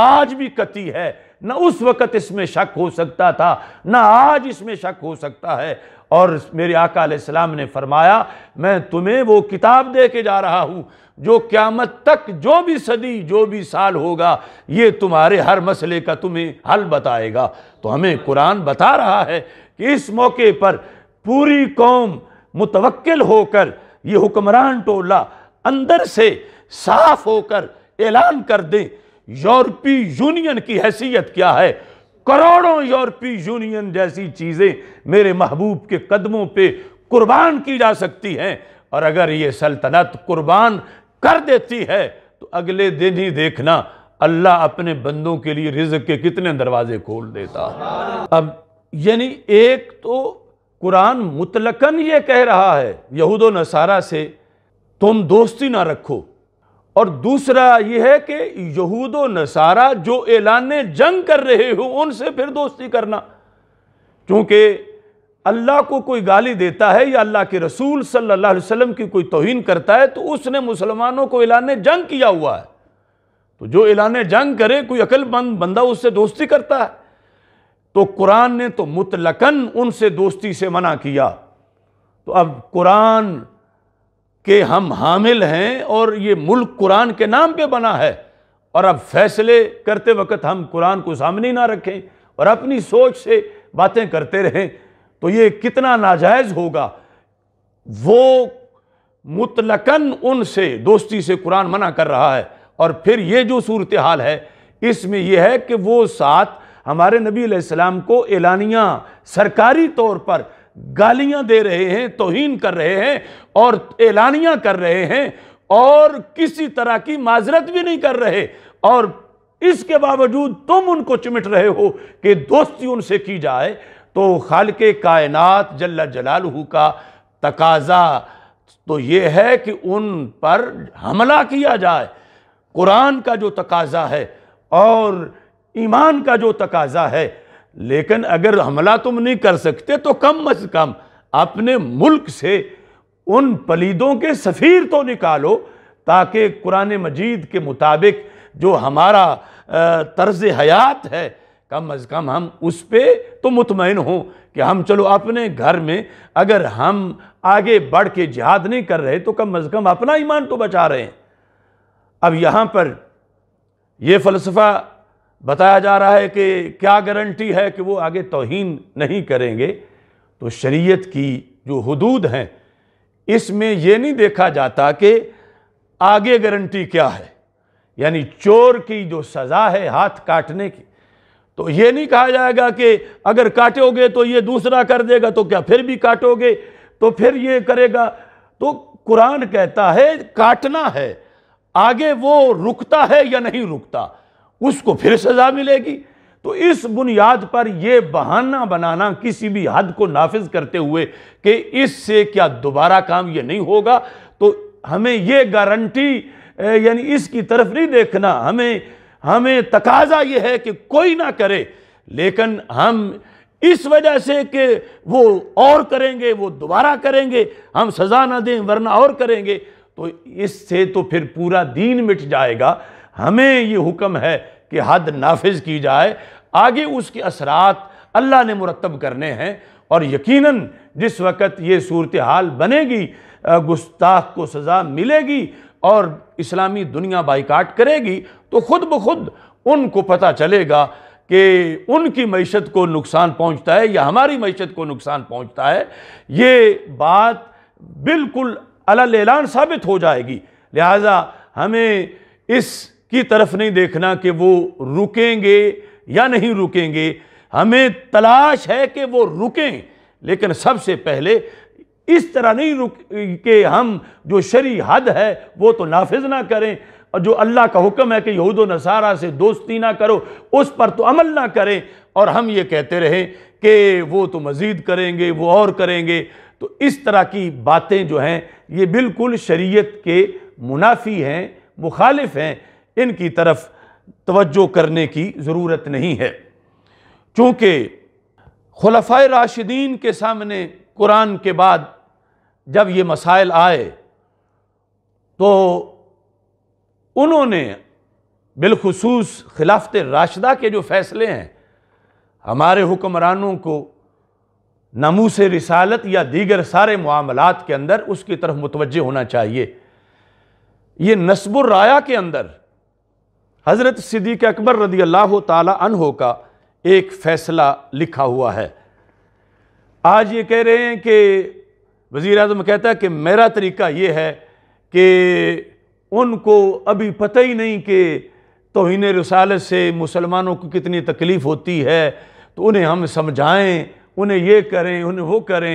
आज भी कती है न उस वक़्त इसमें शक हो सकता था न आज इसमें शक हो सकता है और मेरे आका आकाम ने फरमाया मैं तुम्हें वो किताब दे के जा रहा हूँ जो क़्यामत तक जो भी सदी जो भी साल होगा ये तुम्हारे हर मसले का तुम्हें हल बताएगा तो हमें कुरान बता रहा है कि इस मौके पर पूरी कौम मुतवक्ल होकर ये हुक्मरान टोला अंदर से साफ होकर ऐलान कर दें यूरोपी यूनियन की हैसियत क्या है करोड़ों यूरोपीय यूनियन जैसी चीज़ें मेरे महबूब के कदमों पे कुर्बान की जा सकती हैं और अगर ये सल्तनत कुर्बान कर देती है तो अगले दिन ही देखना अल्लाह अपने बंदों के लिए रिज के कितने दरवाजे खोल देता अब यानी एक तो कुरान मुतलकन ये कह रहा है यहूद नसारा से तुम दोस्ती ना रखो और दूसरा यह है कि यहूद नसारा जो ऐलान जंग कर रहे हो उनसे फिर दोस्ती करना क्योंकि अल्लाह को कोई गाली देता है या अल्लाह के रसूल सल्लल्लाहु अलैहि वसल्लम की कोई तोहन करता है तो उसने मुसलमानों को ऐलान जंग किया हुआ है तो जो ऐलान जंग करे कोई अकलमंद बंदा उससे दोस्ती करता है तो कुरान ने तो मुतलकन उनसे दोस्ती से मना किया तो अब कुरान कि हम हामिल हैं और ये मुल्क कुरान के नाम पे बना है और अब फैसले करते वक्त हम कुरान को सामने ना रखें और अपनी सोच से बातें करते रहें तो ये कितना नाजायज़ होगा वो मुतलकन उनसे दोस्ती से कुरान मना कर रहा है और फिर ये जो सूरत हाल है इसमें यह है कि वो साथ हमारे नबी सलाम को एलानिया सरकारी तौर पर गालियां दे रहे हैं तोहन कर रहे हैं और ऐलानियां कर रहे हैं और किसी तरह की माजरत भी नहीं कर रहे और इसके बावजूद तुम उनको चिमट रहे हो कि दोस्ती उनसे की जाए तो खाल के कायनात जल्ला जलालू का तकाजा तो ये है कि उन पर हमला किया जाए कुरान का जो तकाजा है और ईमान का जो तकाजा है लेकिन अगर हमला तुम नहीं कर सकते तो कम अज कम अपने मुल्क से उन पलीदों के सफ़ीर तो निकालो ताकि कुरान मजीद के मुताबिक जो हमारा तर्ज हयात है कम अज़ कम हम उस पर तो मुतमिन हों कि हम चलो अपने घर में अगर हम आगे बढ़ के जिहाद नहीं कर रहे तो कम अज़ कम अपना ईमान तो बचा रहे हैं अब यहाँ पर यह फ़लसफ़ा बताया जा रहा है कि क्या गारंटी है कि वो आगे तोहन नहीं करेंगे तो शरीयत की जो हदूद हैं इसमें ये नहीं देखा जाता कि आगे गारंटी क्या है यानी चोर की जो सज़ा है हाथ काटने की तो ये नहीं कहा जाएगा कि अगर काटोगे तो ये दूसरा कर देगा तो क्या फिर भी काटोगे तो फिर ये करेगा तो कुरान कहता है काटना है आगे वो रुकता है या नहीं रुकता उसको फिर सज़ा मिलेगी तो इस बुनियाद पर यह बहाना बनाना किसी भी हद को नाफिज करते हुए कि इससे क्या दोबारा काम यह नहीं होगा तो हमें यह गारंटी यानी इसकी तरफ नहीं देखना हमें हमें तकाजा यह है कि कोई ना करे लेकिन हम इस वजह से कि वो और करेंगे वो दोबारा करेंगे हम सज़ा ना दें वरना और करेंगे तो इससे तो फिर पूरा दीन मिट जाएगा हमें ये हुक्म है कि हद नाफिज की जाए आगे उसके असरात अल्लाह ने मुरतब करने हैं और यकीनन जिस वक़्त ये सूरत हाल बनेगी गुस्ताख को सज़ा मिलेगी और इस्लामी दुनिया बाइकाट करेगी तो ख़ुद ब खुद उनको पता चलेगा कि उनकी मीशत को नुकसान पहुंचता है या हमारी मीशत को नुकसान पहुंचता है ये बात बिल्कुल अलल ऐलान साबित हो जाएगी लिहाजा हमें इस की तरफ नहीं देखना कि वो रुकेंगे या नहीं रुकेंगे हमें तलाश है कि वो रुकें लेकिन सबसे पहले इस तरह नहीं रुक के हम जो शरी हद है वो तो नाफिज ना करें और जो अल्लाह का हुक्म है कि यहूद नसारा से दोस्ती ना करो उस पर तो अमल ना करें और हम ये कहते रहें कि वो तो मज़ीद करेंगे वो और करेंगे तो इस तरह की बातें जो हैं ये बिल्कुल शरीयत के मुनाफी हैं मुखालिफ हैं इनकी तरफ तवज्जो करने की ज़रूरत नहीं है चूँकि खलफा राशिदीन के सामने कुरान के बाद जब ये मसाइल आए तो उन्होंने बिलखसूस खिलाफत राशदा के जो फ़ैसले हैं हमारे हुक्मरानों को नमूस रिसालत या दीगर सारे मामलात के अंदर उसकी तरफ मुतवज होना चाहिए ये नस्बुर राया के अंदर हज़रत सिद्दीक अकबर रदी अल्लाह तहो का एक फ़ैसला लिखा हुआ है आज ये कह रहे हैं कि वज़ी अजम कहता है कि मेरा तरीका ये है कि उनको अभी पता ही नहीं कि तोहन रसाल से मुसलमानों को कितनी तकलीफ़ होती है तो उन्हें हम समझाएँ उन्हें ये करें उन्हें वो करें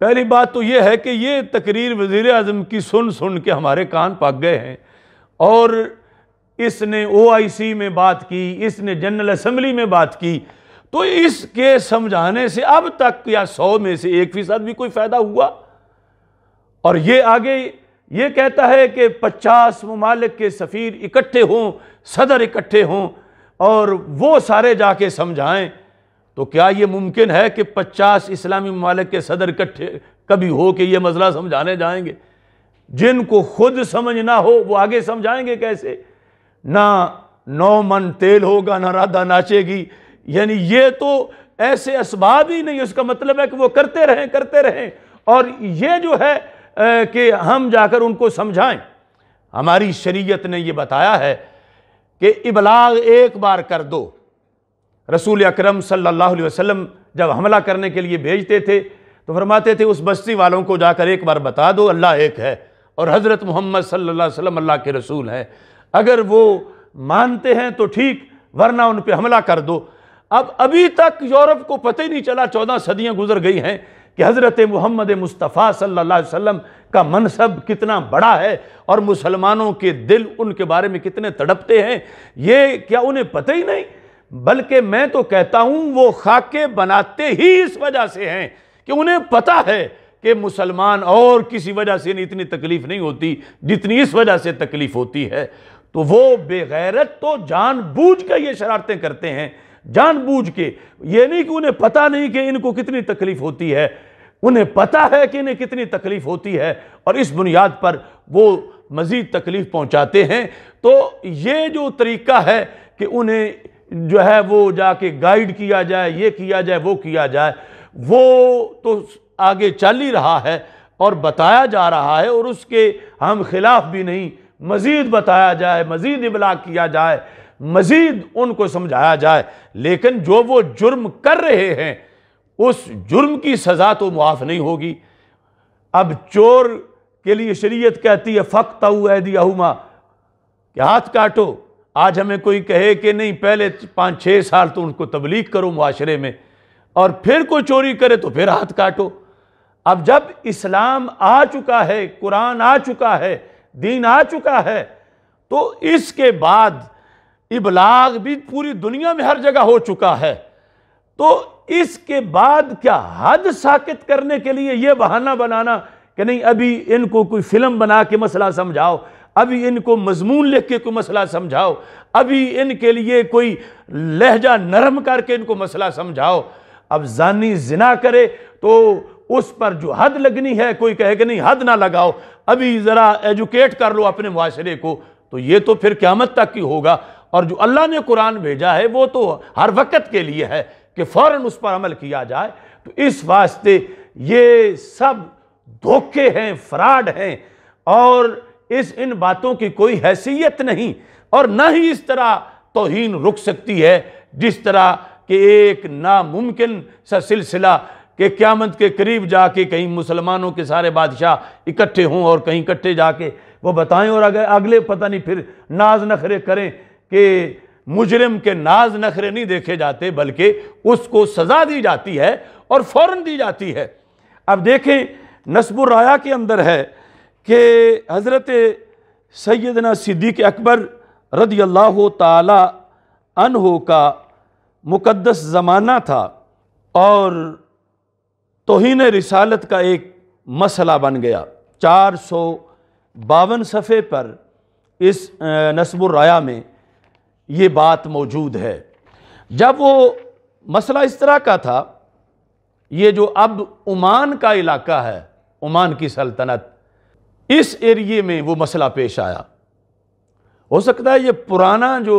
पहली बात तो ये है कि ये तकरीर वज़ी अजम की सुन सुन के हमारे कान पक गए हैं और इसने ओआईसी में बात की इसने जनरल असम्बली में बात की तो इसके समझाने से अब तक या सौ में से एक फीसद भी कोई फ़ायदा हुआ और ये आगे ये कहता है कि पचास ममालिक के सफ़ीर इकट्ठे हों सदर इकट्ठे हों और वो सारे जाके समझाएं तो क्या ये मुमकिन है कि पचास इस्लामी ममालिक के सदर इकट्ठे कभी हो कि ये मसला समझाने जाएंगे जिनको खुद समझ ना हो वो आगे समझाएंगे कैसे ना नौ मन तेल होगा ना राधा नाचेगी यानी ये तो ऐसे इसबाब ही नहीं उसका मतलब है कि वो करते रहें करते रहें और ये जो है कि हम जाकर उनको समझाएं हमारी शरीयत ने ये बताया है कि इबलाग एक बार कर दो रसूल अकरम सल्लल्लाहु अलैहि वसल्लम जब हमला करने के लिए भेजते थे तो फरमाते थे उस बस्ती वालों को जाकर एक बार बता दो अल्लाह एक है और हज़रत मोहम्मद सल्लल्लाहु अलैहि वसल्लम अल्लाह के रसूल हैं अगर वो मानते हैं तो ठीक वरना उन पर हमला कर दो अब अभी तक यूरोप को पता ही नहीं चला चौदह सदियां गुजर गई हैं कि हज़रत मोहम्मद मुस्तफ़ा सल्ला वम का मनसब कितना बड़ा है और मुसलमानों के दिल उनके बारे में कितने तड़पते हैं ये क्या उन्हें पता ही नहीं बल्कि मैं तो कहता हूँ वो खाके बनाते ही इस वजह से हैं कि उन्हें पता है कि मुसलमान और किसी वजह से नहीं इतनी तकलीफ़ नहीं होती जितनी इस वजह से तकलीफ़ होती है तो वो बेगैरत तो जानबूझ के ये शरारतें करते हैं जानबूझ के ये नहीं कि उन्हें पता नहीं कि इनको कितनी तकलीफ होती है उन्हें पता है कि इन्हें कितनी तकलीफ होती है और इस बुनियाद पर वो मज़ीद तकलीफ पहुँचाते हैं तो ये जो तरीका है कि उन्हें जो है वो जाके गाइड किया जाए ये किया जाए वो किया जाए वो तो आगे चल ही रहा है और बताया जा रहा है और उसके हम खिलाफ भी नहीं मज़ीद बताया जाए मज़ीद इबला किया जाए मज़ीद उनको समझाया जाए लेकिन जो वो जुर्म कर रहे हैं उस जुर्म की सज़ा तो मुआफ़ नहीं होगी अब चोर के लिए शरीयत कहती है फ़क तऊदियाहुमा कि हाथ काटो आज हमें कोई कहे कि नहीं पहले पाँच छः साल तो उनको तबलीग करो माशरे में और फिर कोई चोरी करे तो फिर हाथ काटो अब जब इस्लाम आ चुका है कुरान आ चुका है दीन आ चुका है तो इसके बाद इबलाग भी पूरी दुनिया में हर जगह हो चुका है तो इसके बाद क्या हद साकित करने के लिए यह बहाना बनाना कि नहीं अभी इनको कोई फिल्म बना के मसला समझाओ अभी इनको मजमून लिख के कोई मसला समझाओ अभी इनके लिए कोई लहजा नरम करके इनको मसला समझाओ अब जानी जिना करे तो उस पर जो हद लगनी है कोई कहे कि नहीं हद ना लगाओ अभी ज़रा एजुकेट कर लो अपने माशरे को तो ये तो फिर क्यामत तक की होगा और जो अल्लाह ने कुरान भेजा है वो तो हर वक्त के लिए है कि फ़ौर उस पर अमल किया जाए तो इस वास्ते ये सब धोखे हैं फ्राड हैं और इस इन बातों की कोई हैसियत नहीं और ना ही इस तरह तोहन रुक सकती है जिस तरह कि एक नामुमकिन सा सिलसिला कि क्यामत के करीब जाके कहीं मुसलमानों के सारे बादशाह इकट्ठे हों और कहीं इकट्ठे जाके वो बताएं और अगर अगले पता नहीं फिर नाज नखरे करें कि मुजरिम के नाज नखरे नहीं देखे जाते बल्कि उसको सज़ा दी जाती है और फ़ौर दी जाती है अब देखें नसबुराया के अंदर है कि हज़रत सैदना सिद्दीक अकबर रदी अल्लाह तन का मुकदस ज़माना था और तोहन रिसालत का एक मसला बन गया चार सौ बावन सफ़े पर इस नसबुलराया में ये बात मौजूद है जब वो मसला इस तरह का था ये जो अब ओमान का इलाका है ओमान की सल्तनत इस एरिए में वो मसला पेश आया हो सकता है ये पुराना जो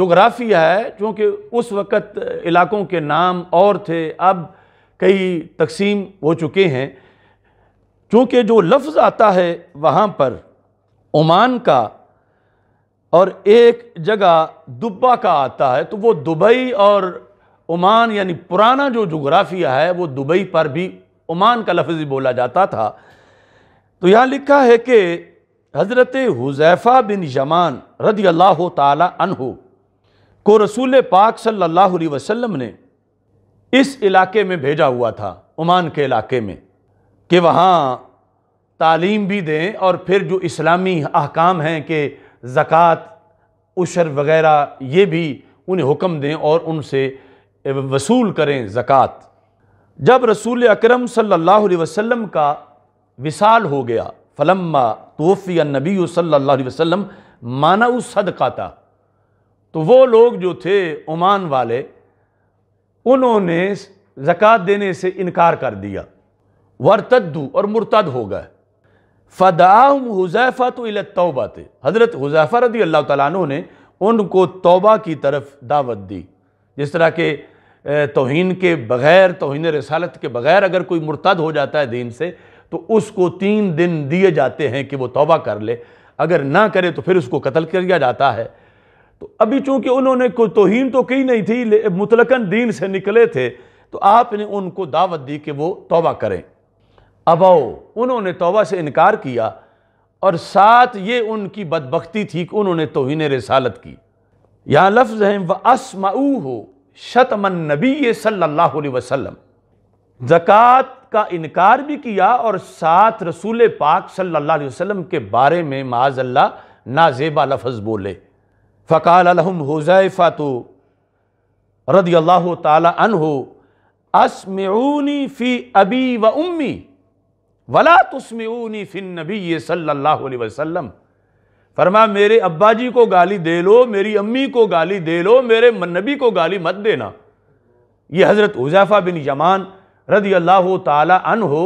जोग्राफिया है क्योंकि उस वक़्त इलाकों के नाम और थे अब कई तकसीम हो चुके हैं चूँकि जो लफ्ज़ आता है वहाँ पर ओमान का और एक जगह दुबा का आता है तो वो दुबई और ओमान यानी पुराना जो जोग्राफिया है वो दुबई पर भी ओमान का लफ्ज़ ही बोला जाता था तो यहाँ लिखा है कि हज़रत हुजैफ़ा बिन यमान रदी अल्लाह तन को रसूल पाक सल्लल्लाहु अलैहि वसल्लम ने इस इलाके में भेजा हुआ था ओमान के इलाके में कि वहाँ तालीम भी दें और फिर जो इस्लामी अहकाम हैं कि ज़क़़त उशर वग़ैरह ये भी उन्हें हुक्म दें और उनसे वसूल करें ज़क़़त जब रसूल अकरम सल्लल्लाहु अलैहि वसल्लम का विसाल हो गया फलम्मा तोफ़ी नबी सल्लल्लाहु अलैहि वसल्लम माना सदका था तो वो लोग जो थे ओमान वाले उन्होंने ज़क़़त देने से इनकार कर दिया वरतद्दू और मुर्तद हो गए फ़दाम हुजैफ़ा तो तौबा थे हज़रत हुजैफ़ा रदी अल्लाह तु ने उनको तोबा की तरफ दावत दी जिस तरह के तोहन के बग़ैर तोहन रसालत के बग़ैर अगर कोई मुर्तद हो जाता है दीन से तो उसको तीन दिन दिए जाते हैं कि वो तोबा कर ले अगर ना करे तो फिर उसको कत्ल दिया जाता है तो अभी चूंकि उन्होंने कोई तोहन तो की नहीं थी मुतलकन दीन से निकले थे तो आपने उनको दावत दी कि वो तोबा करें अबाओ उन्होंने तोबा से इनकार किया और साथ ये उनकी बदबख्ती थी कि उन्होंने तोहन रसालत की यहाँ लफ्ज़ हैं व असमाऊ हो शतमन नबी सल्ला वसलम ज़क़़त का इनकार भी किया और साथ रसूल पाक सल्ला वसलम के बारे में माजल्ला नाजेबा लफज बोले फ़काल अलहम हुज़ैफ़ा तो रदी अल्लाह तन हो असमूनी फ़ी अबी व उम्मी वला तस्मूनी फ़िन नबी सल्ला वसम फरमा मेरे अब्बा जी को गाली दे लो मेरी अम्मी को गाली दे लो मेरे नबी को गाली मत देना ये हज़रत हुज़ैफ़ा बिन यमान रदी अल्लाह तन हो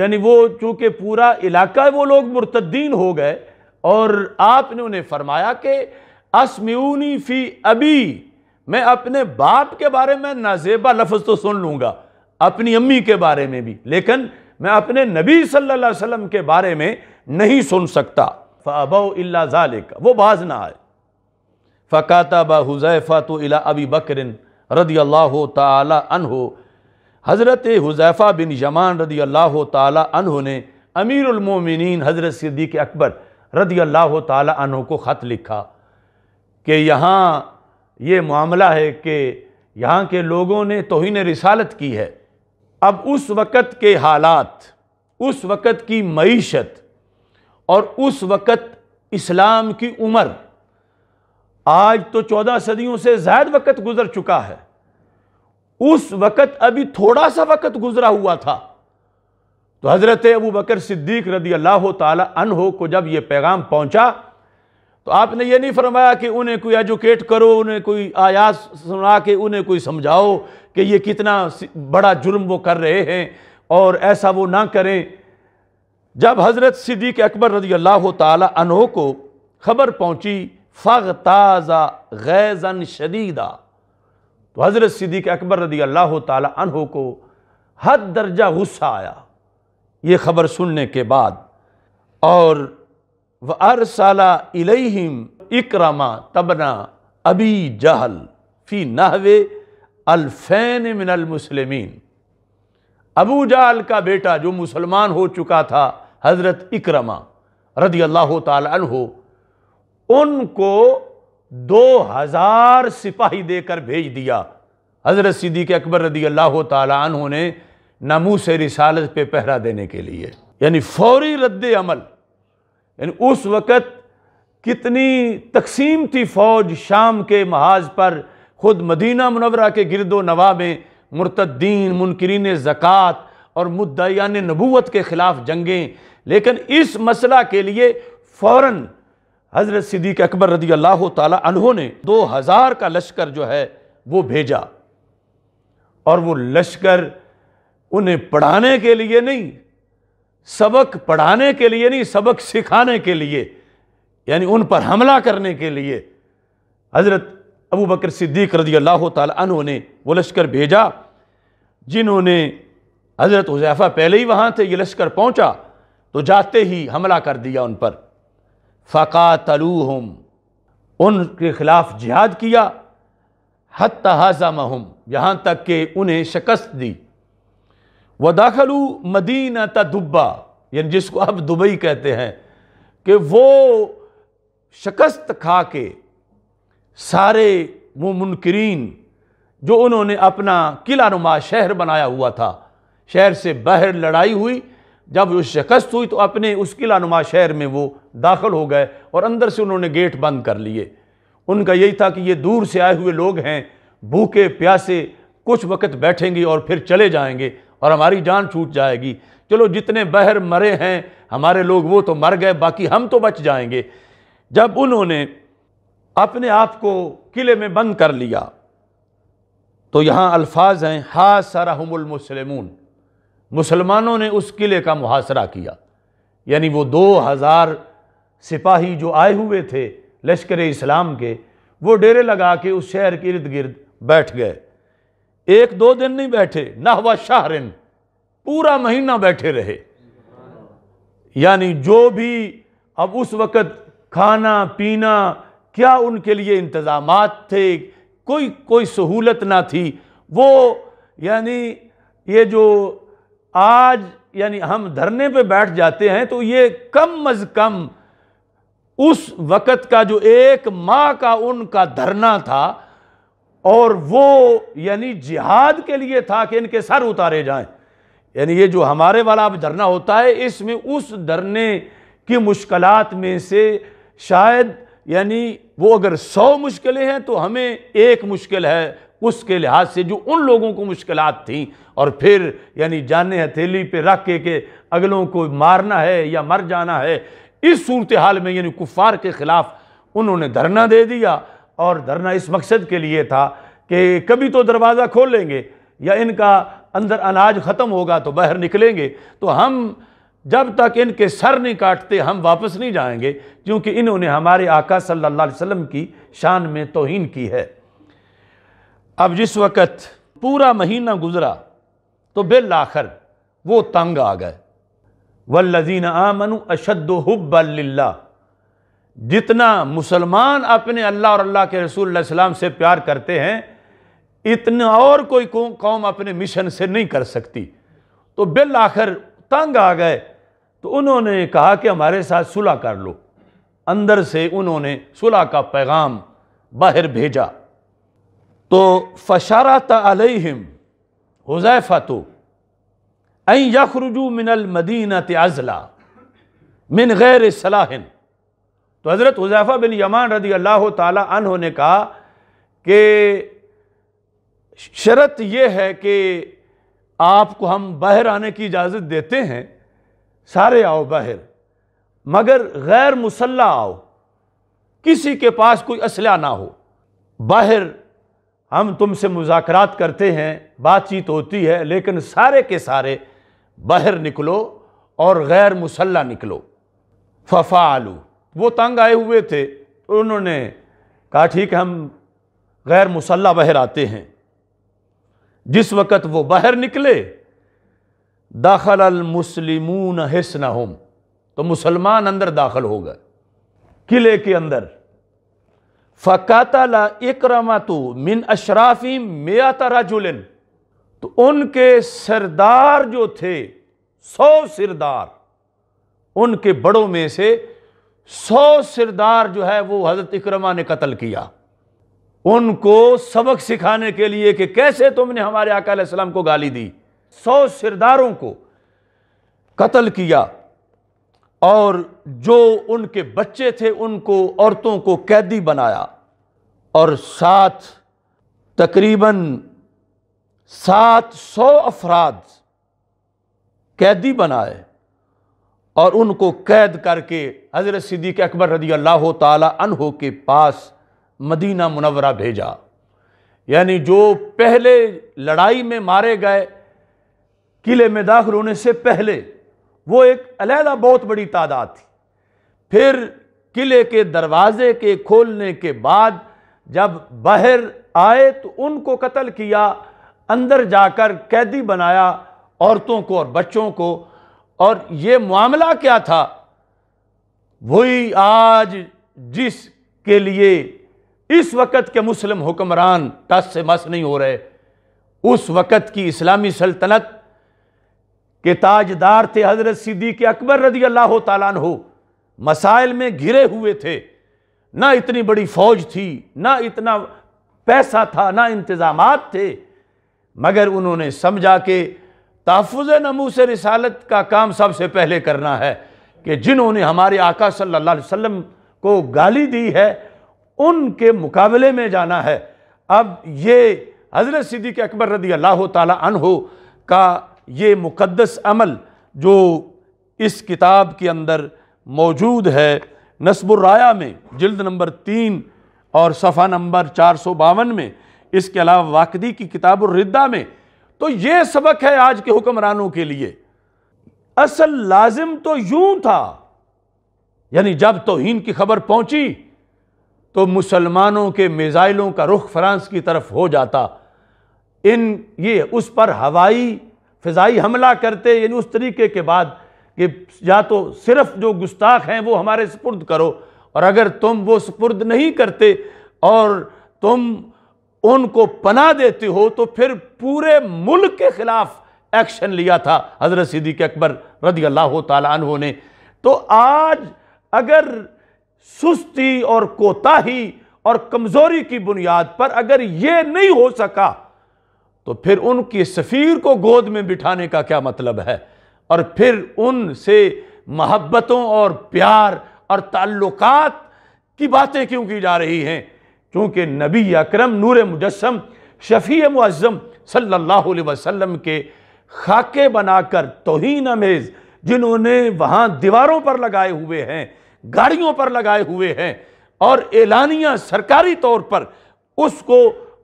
यानी वो चूँकि पूरा इलाका वो लोग मुरतद्दीन हो गए और आपने उन्हें फरमाया कि असम्यूनी फ़ी अबी मैं अपने बाप के बारे में नाजेबा लफ्ज़ तो सुन लूँगा अपनी अम्मी के बारे में भी लेकिन मैं अपने नबी सल्लल्लाहु अलैहि वसल्लम के बारे में नहीं सुन सकता फ़ाबो अल्लाक वो बाज ना आए फ़काता बाज़ैफ़ा तो अला अबी बकरिन रदी अल्लाह तहो हज़रत हुज़ैफ़ा बिन यमान रदी अल्लाह तहो ने अमीरमिन हज़रत सिद्दीक अकबर रदी अल्लाह तहों को ख़त लिखा कि यहाँ ये मामला है कि यहाँ के लोगों ने तोहन रिसालत की है अब उस वक़्त के हालात उस वक़्त की मीशत और उस वक़्त इस्लाम की उम्र आज तो चौदह सदियों से ज़्यादा वक़्त गुज़र चुका है उस वक़्त अभी थोड़ा सा वक़्त गुज़रा हुआ था तो हज़रत अबू बकर सिद्दीक रदी अल्लाह तन हो को जब ये पैगाम पहुँचा तो आपने ये नहीं फरमाया कि उन्हें कोई एजुकेट करो उन्हें कोई आयात सुना के उन्हें कोई समझाओ कि ये कितना बड़ा जुर्म वो कर रहे हैं और ऐसा वो ना करें जब हज़रत सिद्दीक अकबर रजी अल्लाह तहों को ख़बर पहुँची फ़ग ताज़ा गैज़न शदीदा तो हज़रत सिद्दीक अकबर रजी अल्लाह तहो को हद दर्जा गुस्सा आया ये ख़बर सुनने के बाद और व अरसला इलहिम इकरमा तबना अबी जहल फ़ी नहवे अलफ़ैन मिनलमसलमिन अबू जहल का बेटा जो मुसलमान हो चुका था हज़रत इकरमा रदी अल्लाह तहो उनको दो हज़ार सिपाही देकर भेज दिया हज़रत सिद्दीक अकबर रदी अल्लाह तहों ने नमू से रिसालत पे पहरा देने के लिए यानी फौरी रद्द अमल यानी उस वक़्त कितनी तकसीम थी फ़ौज शाम के महाज पर ख़ुद मदीना मुनवरा के गिरदो नवा में मुर्तद्दीन मुनकरीन ज़क़़त और मुद्दयान नबूत के ख़िलाफ़ जंगें लेकिन इस मसला के लिए फ़ौर हज़रत सिद्दीक अकबर रदी अल्लाह तहों ने दो हज़ार का लश्कर जो है वो भेजा और वो लश्कर उन्हें पढ़ाने के लिए नहीं सबक पढ़ाने के लिए नहीं सबक सिखाने के लिए यानी उन पर हमला करने के लिए हज़रत अबू बकर सिद्दीक रजी अल्लाह तु ने वो लश्कर भेजा जिन्होंने हज़रत हुजैफ़ा पहले ही वहाँ थे ये लश्कर पहुँचा तो जाते ही हमला कर दिया उन पर फ़का तलूहम उनके ख़िलाफ़ जिहाद किया हत हज़म यहाँ तक कि उन्हें शिकस्त दी व दाखलू मदीना दुब्बा यानी जिसको आप दुबई कहते हैं कि वो शिकस्त खा के सारे वो मुनकरीन जो उन्होंने अपना किला नुमा शहर बनाया हुआ था शहर से बाहर लड़ाई हुई जब वो शिकस्त हुई तो अपने उस किला नुमा शहर में वो दाखिल हो गए और अंदर से उन्होंने गेट बंद कर लिए उनका यही था कि ये दूर से आए हुए लोग हैं भूखे प्यासे कुछ वक्त बैठेंगे और फिर चले जाएंगे और हमारी जान छूट जाएगी चलो जितने बहर मरे हैं हमारे लोग वो तो मर गए बाकी हम तो बच जाएंगे जब उन्होंने अपने आप को किले में बंद कर लिया तो यहाँ अल्फाज हैं हा सरहमुलमसलमून मुसलमानों ने उस किले का मुहासरा किया यानी वो दो हज़ार सिपाही जो आए हुए थे लश्कर इस्लाम के वो डेरे लगा के उस शहर के इर्द गिर्द बैठ गए एक दो दिन नहीं बैठे ना हुआ शाहरिन पूरा महीना बैठे रहे यानी जो भी अब उस वक़्त खाना पीना क्या उनके लिए इंतज़ाम थे कोई कोई सहूलत ना थी वो यानी ये जो आज यानी हम धरने पे बैठ जाते हैं तो ये कम अज़ कम उस वक़्त का जो एक माह का उनका धरना था और वो यानी जिहाद के लिए था कि इनके सर उतारे जाएं यानी ये जो हमारे वाला अब धरना होता है इसमें उस धरने की मुश्किल में से शायद यानी वो अगर सौ मुश्किलें हैं तो हमें एक मुश्किल है उसके लिहाज से जो उन लोगों को मुश्किल थी और फिर यानी जाने हथेली पे रख के, के अगलों को मारना है या मर जाना है इस सूरत हाल में यानी कुफार के ख़िलाफ़ उन्होंने धरना दे दिया और धरना इस मकसद के लिए था कि कभी तो दरवाज़ा खोल लेंगे या इनका अंदर अनाज ख़त्म होगा तो बाहर निकलेंगे तो हम जब तक इनके सर नहीं काटते हम वापस नहीं जाएंगे क्योंकि इन्होंने हमारे आका सल्लल्लाहु अलैहि वसल्लम की शान में तोहन की है अब जिस वक़्त पूरा महीना गुजरा तो बिल आखिर वो तंग आ गए वल्लजीन आमनु अशद हब्बल्ला जितना मुसलमान अपने अल्लाह और अल्लाह के रसूल सलाम से प्यार करते हैं इतना और कोई कौम अपने मिशन से नहीं कर सकती तो बिल आखिर तंग आ गए तो उन्होंने कहा कि हमारे साथ सुलह कर लो अंदर से उन्होंने सुलह का पैगाम बाहर भेजा तो फशारा तलहिम हुजैफा तो यखरजू मिनल मदीना तजला मिन गैर सलाहन तो हज़रत हुजैफ़ा बिन यमान रदी अल्लाह तन ने कहा कि शर्त यह है कि आपको हम बाहर आने की इजाज़त देते हैं सारे आओ बाहर मगर गैर मुसल्ला आओ किसी के पास कोई असला ना हो बाहर हम तुमसे मुजाकरात करते हैं बातचीत होती है लेकिन सारे के सारे बाहर निकलो और गैर मुसल्ला निकलो फ़फ़ा आलू वो तंग आए हुए थे उन्होंने कहा ठीक है हम गैर मुसल्ला बहर आते हैं जिस वक़्त वो बाहर निकले दाखल अलमुसलिमून होम तो मुसलमान अंदर दाखिल हो गए किले के अंदर फ़कातला तो मिन अशराफी मेता रजुलिन तो उनके सरदार जो थे सौ सिरदार उनके बड़ों में से सौ सिरदार जो है वो हज़रत इक्रमा ने कत्ल किया उनको सबक सिखाने के लिए कि कैसे तुमने हमारे आकाम को गाली दी सौ सिरदारों को कत्ल किया और जो उनके बच्चे थे उनको औरतों को कैदी बनाया और साथ तकरीबन सात सौ अफराद कैदी बनाए और उनको कैद करके हज़रत सिद्दीक अकबर रदी अल्लाह तहो के पास मदीना मुनवरा भेजा यानी जो पहले लड़ाई में मारे गए किले में दाखिल होने से पहले वो एक अलहदा बहुत बड़ी तादाद थी फिर किले के दरवाज़े के खोलने के बाद जब बाहर आए तो उनको कत्ल किया अंदर जाकर कैदी बनाया औरतों को और बच्चों को और ये मामला क्या था वही आज जिस के लिए इस वक़्त के मुस्लिम हुक्मरान टस से मस नहीं हो रहे उस वक़्त की इस्लामी सल्तनत के ताजदार थे हज़रत सिद्दीक अकबर रदी अल्लाह तालान हो मसाइल में घिरे हुए थे ना इतनी बड़ी फ़ौज थी ना इतना पैसा था ना इंतज़ाम थे मगर उन्होंने समझा कि तहफ़ नमू से रिसालत का काम सबसे पहले करना है कि जिन्होंने हमारे आका सल्ला वम को गाली दी है उनके मुकाबले में जाना है अब ये हज़रत सिद्दीक अकबर रदी अल्लाह तहो का ये मुक़दस अमल जो इस किताब के अंदर मौजूद है नस्बुराया में जल्द नंबर तीन और सफ़ा नंबर चार सौ बावन में इसके अलावा वाकदी की किताब रिद्दा में तो ये सबक है आज के हुक्मरानों के लिए असल लाजिम तो यूं था यानी जब तोहन की खबर पहुंची तो मुसलमानों के मिज़ाइलों का रुख फ्रांस की तरफ हो जाता इन ये उस पर हवाई फ़िज़ाई हमला करते यानी उस तरीके के बाद कि या तो सिर्फ जो गुस्ताख हैं वो हमारे सुपुर्द करो और अगर तुम वो सुपुर्द नहीं करते और तुम उनको पना देते हो तो फिर पूरे मुल्क के खिलाफ एक्शन लिया था हज़रत सिद्दीक अकबर रदी अल्लाह तु ने तो आज अगर सुस्ती और कोताही और कमज़ोरी की बुनियाद पर अगर ये नहीं हो सका तो फिर उनकी सफ़ीर को गोद में बिठाने का क्या मतलब है और फिर उनसे महब्बतों और प्यार और ताल्लुकात की बातें क्यों की जा रही हैं क्योंकि नबी अक्रम नूर मुजस्म शफ़ी मुज़म सल्लल्लाहु अलैहि वसल्लम के खाके बनाकर तोहन अमेज़ जिन्होंने वहाँ दीवारों पर लगाए हुए हैं गाड़ियों पर लगाए हुए हैं और एलानिया सरकारी तौर पर उसको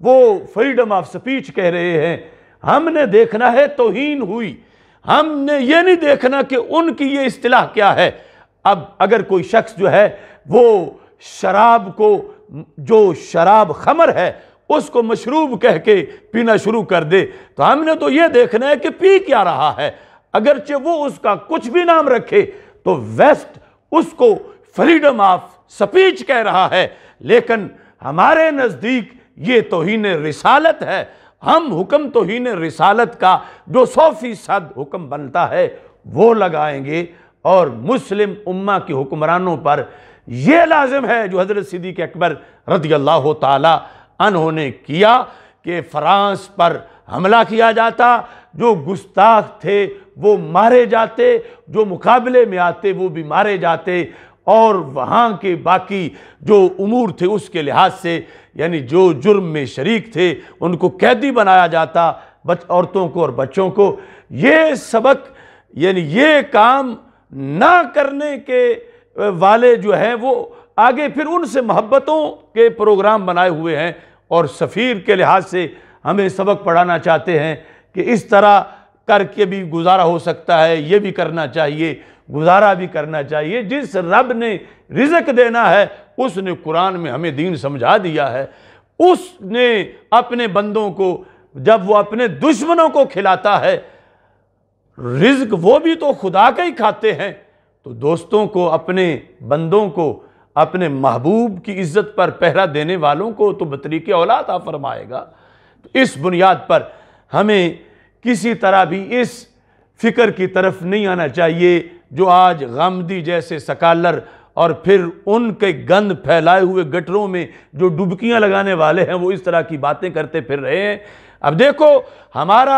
वो फ्रीडम ऑफ स्पीच कह रहे हैं हमने देखना है तोहन हुई हमने ये नहीं देखना कि उनकी ये इस्तलाह क्या है अब अगर कोई शख्स जो है वो शराब को जो शराब खमर है उसको मशरूब कह के पीना शुरू कर दे तो हमने तो ये देखना है कि पी क्या रहा है अगरचे वो उसका कुछ भी नाम रखे तो वेस्ट उसको फ्रीडम ऑफ स्पीच कह रहा है लेकिन हमारे नज़दीक ये तोहन रिसालत है हम हुक्म तोहन रिसालत का जो सौ फीसद हुक्म बनता है वो लगाएंगे और मुस्लिम उम्मा के हुक्मरानों पर ये लाजम है जो हज़रत सिद्दीक अकबर रदी अल्लाह ने किया कि फ्रांस पर हमला किया जाता जो गुस्ताख थे वो मारे जाते जो मुकाबले में आते वो भी मारे जाते और वहाँ के बाकी जो उमूर थे उसके लिहाज से यानी जो जुर्म में शरीक थे उनको कैदी बनाया जाता बच औरतों को और बच्चों को ये सबक यानी ये काम ना करने के वाले जो हैं वो आगे फिर उनसे मोहब्बतों के प्रोग्राम बनाए हुए हैं और सफ़ीर के लिहाज से हमें सबक पढ़ाना चाहते हैं कि इस तरह करके भी गुजारा हो सकता है ये भी करना चाहिए गुजारा भी करना चाहिए जिस रब ने रिजक देना है उसने कुरान में हमें दीन समझा दिया है उसने अपने बंदों को जब वो अपने दुश्मनों को खिलाता है रिज्क वो भी तो खुदा का ही खाते हैं तो दोस्तों को अपने बंदों को अपने महबूब की इज्जत पर पहरा देने वालों को तो के औलाद आ फरमाएगा तो इस बुनियाद पर हमें किसी तरह भी इस फिक्र की तरफ नहीं आना चाहिए जो आज गामदी जैसे सकालर और फिर उनके गंद फैलाए हुए गटरों में जो डुबकियां लगाने वाले हैं वो इस तरह की बातें करते फिर रहे हैं अब देखो हमारा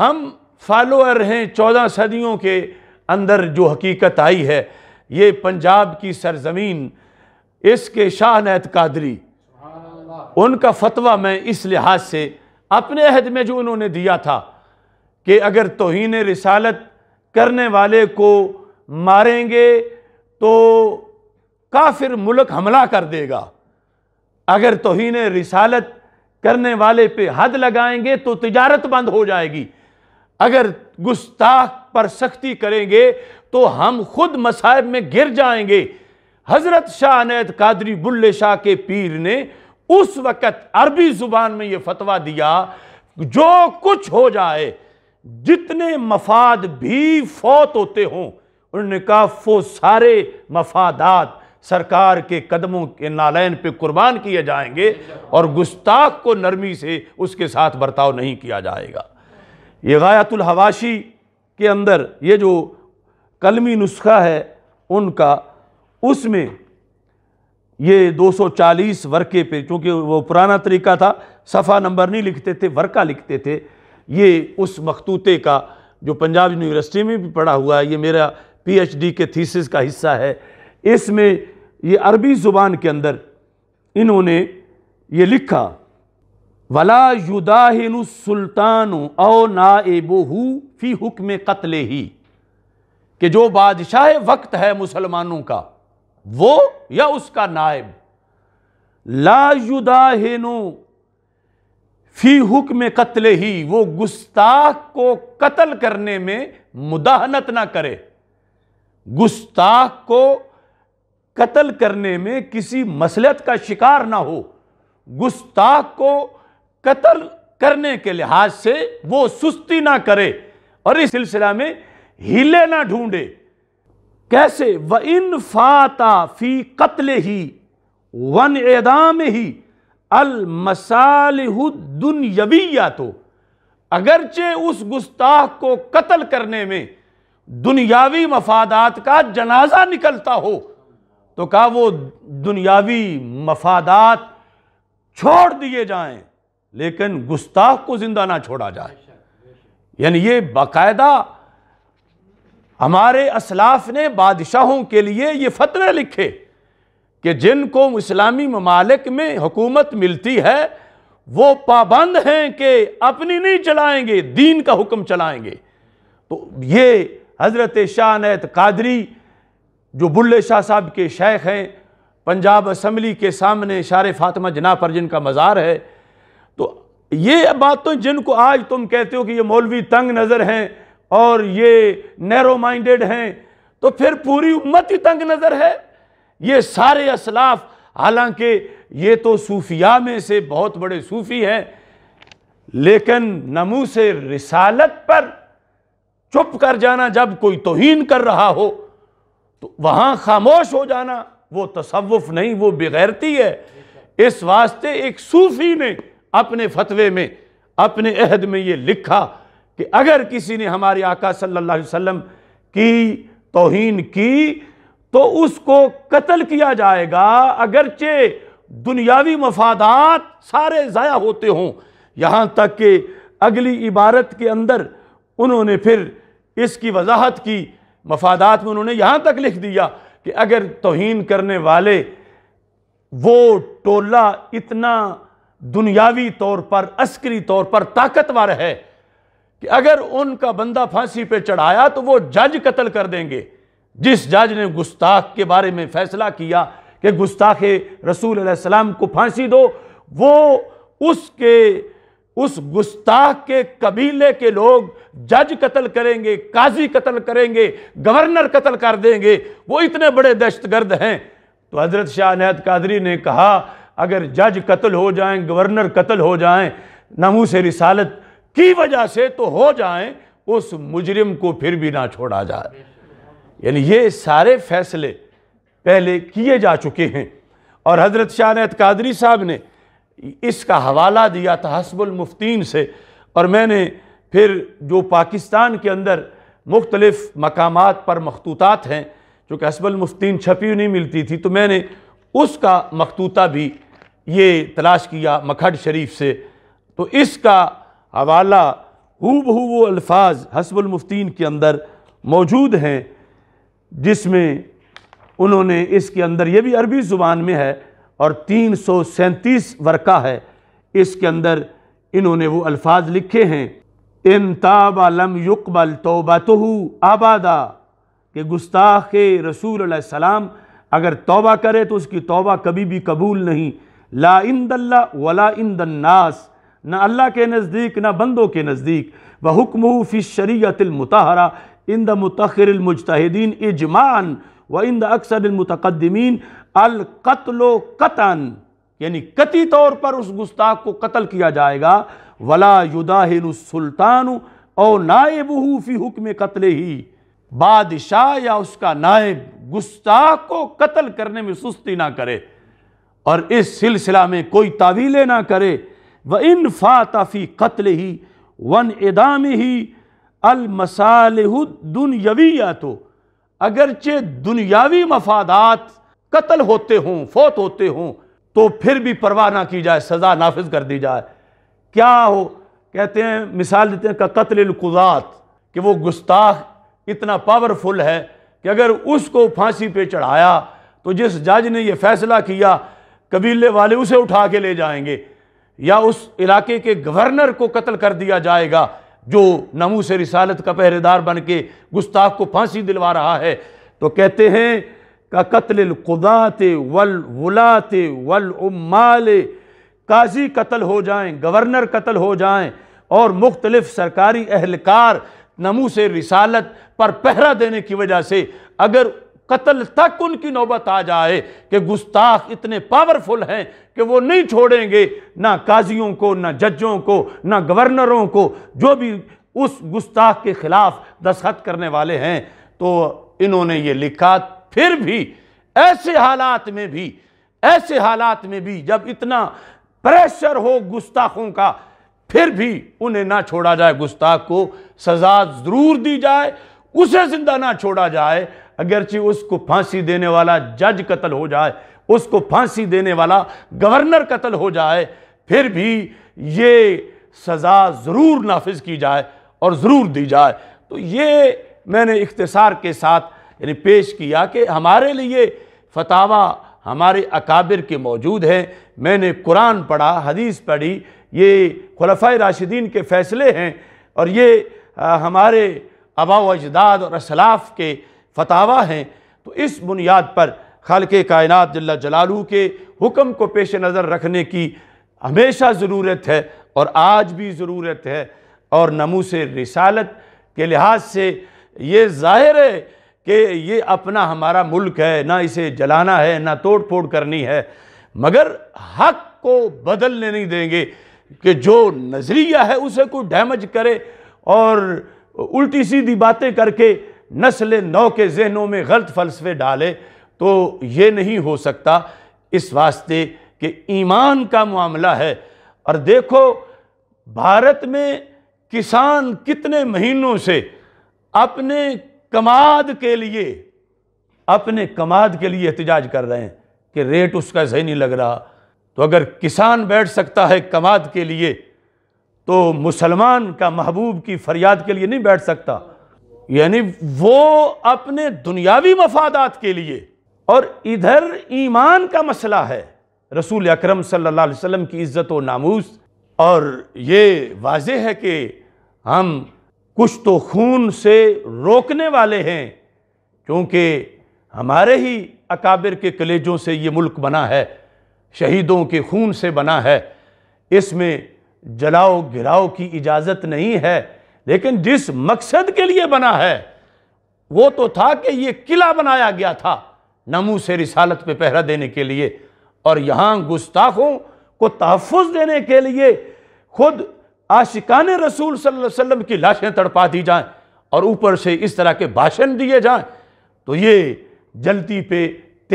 हम फॉलोअर हैं चौदह सदियों के अंदर जो हकीकत आई है ये पंजाब की सरजमीन इसके शाह नैत कादरी उनका फतवा मैं इस लिहाज से अपने अहद में जो उन्होंने दिया था कि अगर तोहन रसालत करने वाले को मारेंगे तो काफिर मुल्क हमला कर देगा अगर तोहन रसालत करने वाले पे हद लगाएंगे तो तिजारत बंद हो जाएगी अगर गुस्ताख पर सख्ती करेंगे तो हम खुद मसायब में गिर जाएंगे हज़रत शाह अनैत कादरी बुल्ले शाह के पीर ने उस वक़्त अरबी ज़ुबान में यह फतवा दिया जो कुछ हो जाए जितने मफाद भी फौत होते हों उन्होंने कहा वो सारे मफादात सरकार के कदमों के नालैन पे कुर्बान किए जाएंगे और गुस्ताख को नरमी से उसके साथ बर्ताव नहीं किया जाएगा ये गायतुल हवाशी के अंदर ये जो कलमी नुस्खा है उनका उसमें ये 240 वर्के पे क्योंकि वो पुराना तरीका था सफ़ा नंबर नहीं लिखते थे वर्का लिखते थे ये उस मखतूते का जो पंजाब यूनिवर्सिटी में भी पढ़ा हुआ है ये मेरा पीएचडी के थीसिस का हिस्सा है इसमें ये अरबी ज़ुबान के अंदर इन्होंने ये लिखा वला युदाहिन सुल्तान ओ नाएबोहू फ़ी हुक्म कत्ल ही कि जो बादशाह वक्त है मुसलमानों का वो या उसका नायब ला युदाहिनु फ़ी हुक्म कत्ल ही वो गुस्ताख को कत्ल करने में मुदाहनत ना करे गुस्ताख को कत्ल करने में किसी मसलत का शिकार ना हो गुस्ताख को कतल करने के लिहाज से वो सुस्ती ना करे और इस सिलसिला में हिले ना ढूंढे कैसे व इन फाता फी कत्ल ही वन एदाम ही या तो अगरचे उस गुस्ताख को कत्ल करने में दुनियावी मफादात का जनाजा निकलता हो तो कहा वो दुनियावी मफादात छोड़ दिए जाएं लेकिन गुस्ताख को ज़िंदा ना छोड़ा जाए यानी ये बाकायदा हमारे असलाफ ने बादशाहों के लिए ये फतरे लिखे कि जिनको इस्लामी ममालिक में हुकूमत मिलती है वो पाबंद हैं कि अपनी नहीं चलाएंगे दीन का हुक्म चलाएंगे तो ये हज़रत शाह नैत कादरी जो बुल्ले शाह साहब के शेख हैं पंजाब असम्बली के सामने शार फातमा जना पर जिनका मज़ार है तो ये बात तो जिनको आज तुम कहते हो कि ये मौलवी तंग नज़र हैं और ये नैरो माइंडेड हैं तो फिर पूरी उम्मत ही तंग नज़र है ये सारे असलाफ हालांकि ये तो सूफिया में से बहुत बड़े सूफ़ी हैं लेकिन नमू से रिसालत पर चुप कर जाना जब कोई तोहन कर रहा हो तो वहाँ खामोश हो जाना वो तसवुफ़ नहीं वो बेगैरती है इस वास्ते एक सूफ़ी ने अपने फतवे में अपने अहद में ये लिखा कि अगर किसी ने हमारे आका सल्लल्लाहु अलैहि वसल्लम की तोहीन की तो उसको कत्ल किया जाएगा अगरचे दुनियावी मफादात सारे ज़ाया होते हों यहाँ तक कि अगली इबारत के अंदर उन्होंने फिर इसकी वजाहत की मफादात में उन्होंने यहाँ तक लिख दिया कि अगर तोहन करने वाले वो टोला इतना दुनियावी तौर पर अस्करी तौर पर ताकतवर है कि अगर उनका बंदा फांसी पे चढ़ाया तो वो जज कत्ल कर देंगे जिस जज ने गुस्ताख के बारे में फैसला किया कि गुस्ताख रसूल सलाम को फांसी दो वो उसके उस गुस्ताख के कबीले के लोग जज कत्ल करेंगे काजी कत्ल करेंगे गवर्नर कत्ल कर देंगे वो इतने बड़े दहशतगर्द हैं तो हज़रत शाह नहत कादरी ने कहा अगर जज कत्ल हो जाएं गवर्नर कत्ल हो जाएं से रिसालत की वजह से तो हो जाएं उस मुजरिम को फिर भी ना छोड़ा जाए यानी ये सारे फैसले पहले किए जा चुके हैं और हज़रत शाह नेत कादरी साहब ने इसका हवाला दिया था हसबुल मुफ्तीन से और मैंने फिर जो पाकिस्तान के अंदर मुख्तलफ़ मकाम पर मखतूतात हैं जो कि मुफ्तीन छपी नहीं मिलती थी तो मैंने उसका मखतूता भी ये तलाश किया मखड़ शरीफ से तो इसका हवाला हु बहू वो अल्फाज हसबुलमुफ्तीन के अंदर मौजूद हैं जिसमें उन्होंने इसके अंदर ये भी अरबी ज़ुबान में है और तीन सौ सैंतीस वर्का है इसके अंदर इन्होंने वो अल्फाज लिखे हैं इन ताबालम युकबल तोबा तो आबादा के गुस्ताख रसूल सलाम अगर तोबा करे तो उसकी तोबा कभी भी कबूल नहीं ला इंद दल्ला वला इन दन्नास न अल्लाह के नज़दीक न बंदों के नज़दीक व हुक्म फ़ी शरीतमतहरा इंद द मतखरमजतदीन इजमान व इंद द अक्सरमतकदमीन अलकत्लो कतन यानी कति तौर पर उस गुस्ताख को कत्ल किया जाएगा वला युदाहिन सुल्तान और नायब फ़ी हुक्म कत्ल ही बादशाह या उसका नायब गुस्ताख को कत्ल करने में सुस्ती ना करे और इस सिलसिला में कोई तावीले ना करे व इन फ़ातफ़ी कत्ल ही वन इदाम ही अलमसालहुदुनयविया तो अगरचे दुनियावी मफादात कत्ल होते हों फोत होते हों तो फिर भी परवाह ना की जाए सज़ा नाफिज कर दी जाए क्या हो कहते हैं मिसाल देते हैं का कत्लकुज़ात कि वो गुस्ताख इतना पावरफुल है कि अगर उसको फांसी पे चढ़ाया तो जिस जज ने ये फैसला किया कबीले वाले उसे उठा के ले जाएंगे या उस इलाके के गवर्नर को कत्ल कर दिया जाएगा जो नमू से रिसालत का पहरेदार बन के गुस्ताख को फांसी दिलवा रहा है तो कहते हैं का कत्ल खुदात वल वलात वल उमाले काजी कत्ल हो जाएं गवर्नर कत्ल हो जाएं और मुख्तलिफ सरकारी अहलकार नमू से रिसालत पर पहरा देने की वजह से अगर कत्ल तक उनकी नौबत आ जाए कि गुस्ताख इतने पावरफुल हैं कि वो नहीं छोड़ेंगे ना काजियों को ना जजों को ना गवर्नरों को जो भी उस गुस्ताख के ख़िलाफ़ दस्खत करने वाले हैं तो इन्होंने ये लिखा फिर भी ऐसे हालात में भी ऐसे हालात में भी जब इतना प्रेशर हो गुस्ताखों का फिर भी उन्हें ना छोड़ा जाए गुस्ताख को सजा ज़रूर दी जाए उसे ज़िंदा ना छोड़ा जाए अगरचि उसको फांसी देने वाला जज कत्ल हो जाए उसको फांसी देने वाला गवर्नर कत्ल हो जाए फिर भी ये सज़ा ज़रूर नाफिज की जाए और ज़रूर दी जाए तो ये मैंने इख्तसार के साथ यानी पेश किया कि हमारे लिए फतावा हमारे अकाबिर के मौजूद हैं मैंने कुरान पढ़ा हदीस पढ़ी ये खलफ़ा राशिदीन के फ़ैसले हैं और ये आ, हमारे आबा अजदाद और असलाफ़ के फतावा हैं तो इस बुनियाद पर खाल के कायनत जल्ला जलालू के हुक्म को पेश नज़र रखने की हमेशा ज़रूरत है और आज भी ज़रूरत है और नमूस रिसालत के लिहाज से ये ज़ाहिर है कि ये अपना हमारा मुल्क है ना इसे जलाना है ना तोड़ फोड़ करनी है मगर हक को बदलने नहीं देंगे कि जो नज़रिया है उसे कोई डैमेज करे और उल्टी सीधी बातें करके नस्ल नौ के जहनों में गलत फ़लसफ़े डाले तो ये नहीं हो सकता इस वास्ते कि ईमान का मामला है और देखो भारत में किसान कितने महीनों से अपने कमाद के लिए अपने कमाद के लिए एहतजाज कर रहे हैं कि रेट उसका सही नहीं लग रहा तो अगर किसान बैठ सकता है कमाद के लिए तो मुसलमान का महबूब की फरियाद के लिए नहीं बैठ सकता यानी वो अपने दुनियावी मफादात के लिए और इधर ईमान का मसला है रसूल अकरम सल्लल्लाहु अलैहि वसल्लम की इज़्ज़त व नामूस और ये वाज है कि हम कुछ तो खून से रोकने वाले हैं क्योंकि हमारे ही अकाबिर के कलेजों से ये मुल्क बना है शहीदों के खून से बना है इसमें जलाओ गिराओ की इजाज़त नहीं है लेकिन जिस मकसद के लिए बना है वो तो था कि ये किला बनाया गया था नमू से रिसालत पे पहरा देने के लिए और यहाँ गुस्ताखों को तहफ़ देने के लिए खुद आशिकान रसूल सल्लल्लाहु अलैहि वसल्लम की लाशें तड़पा दी जाएं और ऊपर से इस तरह के भाषण दिए जाएं तो ये जलती पे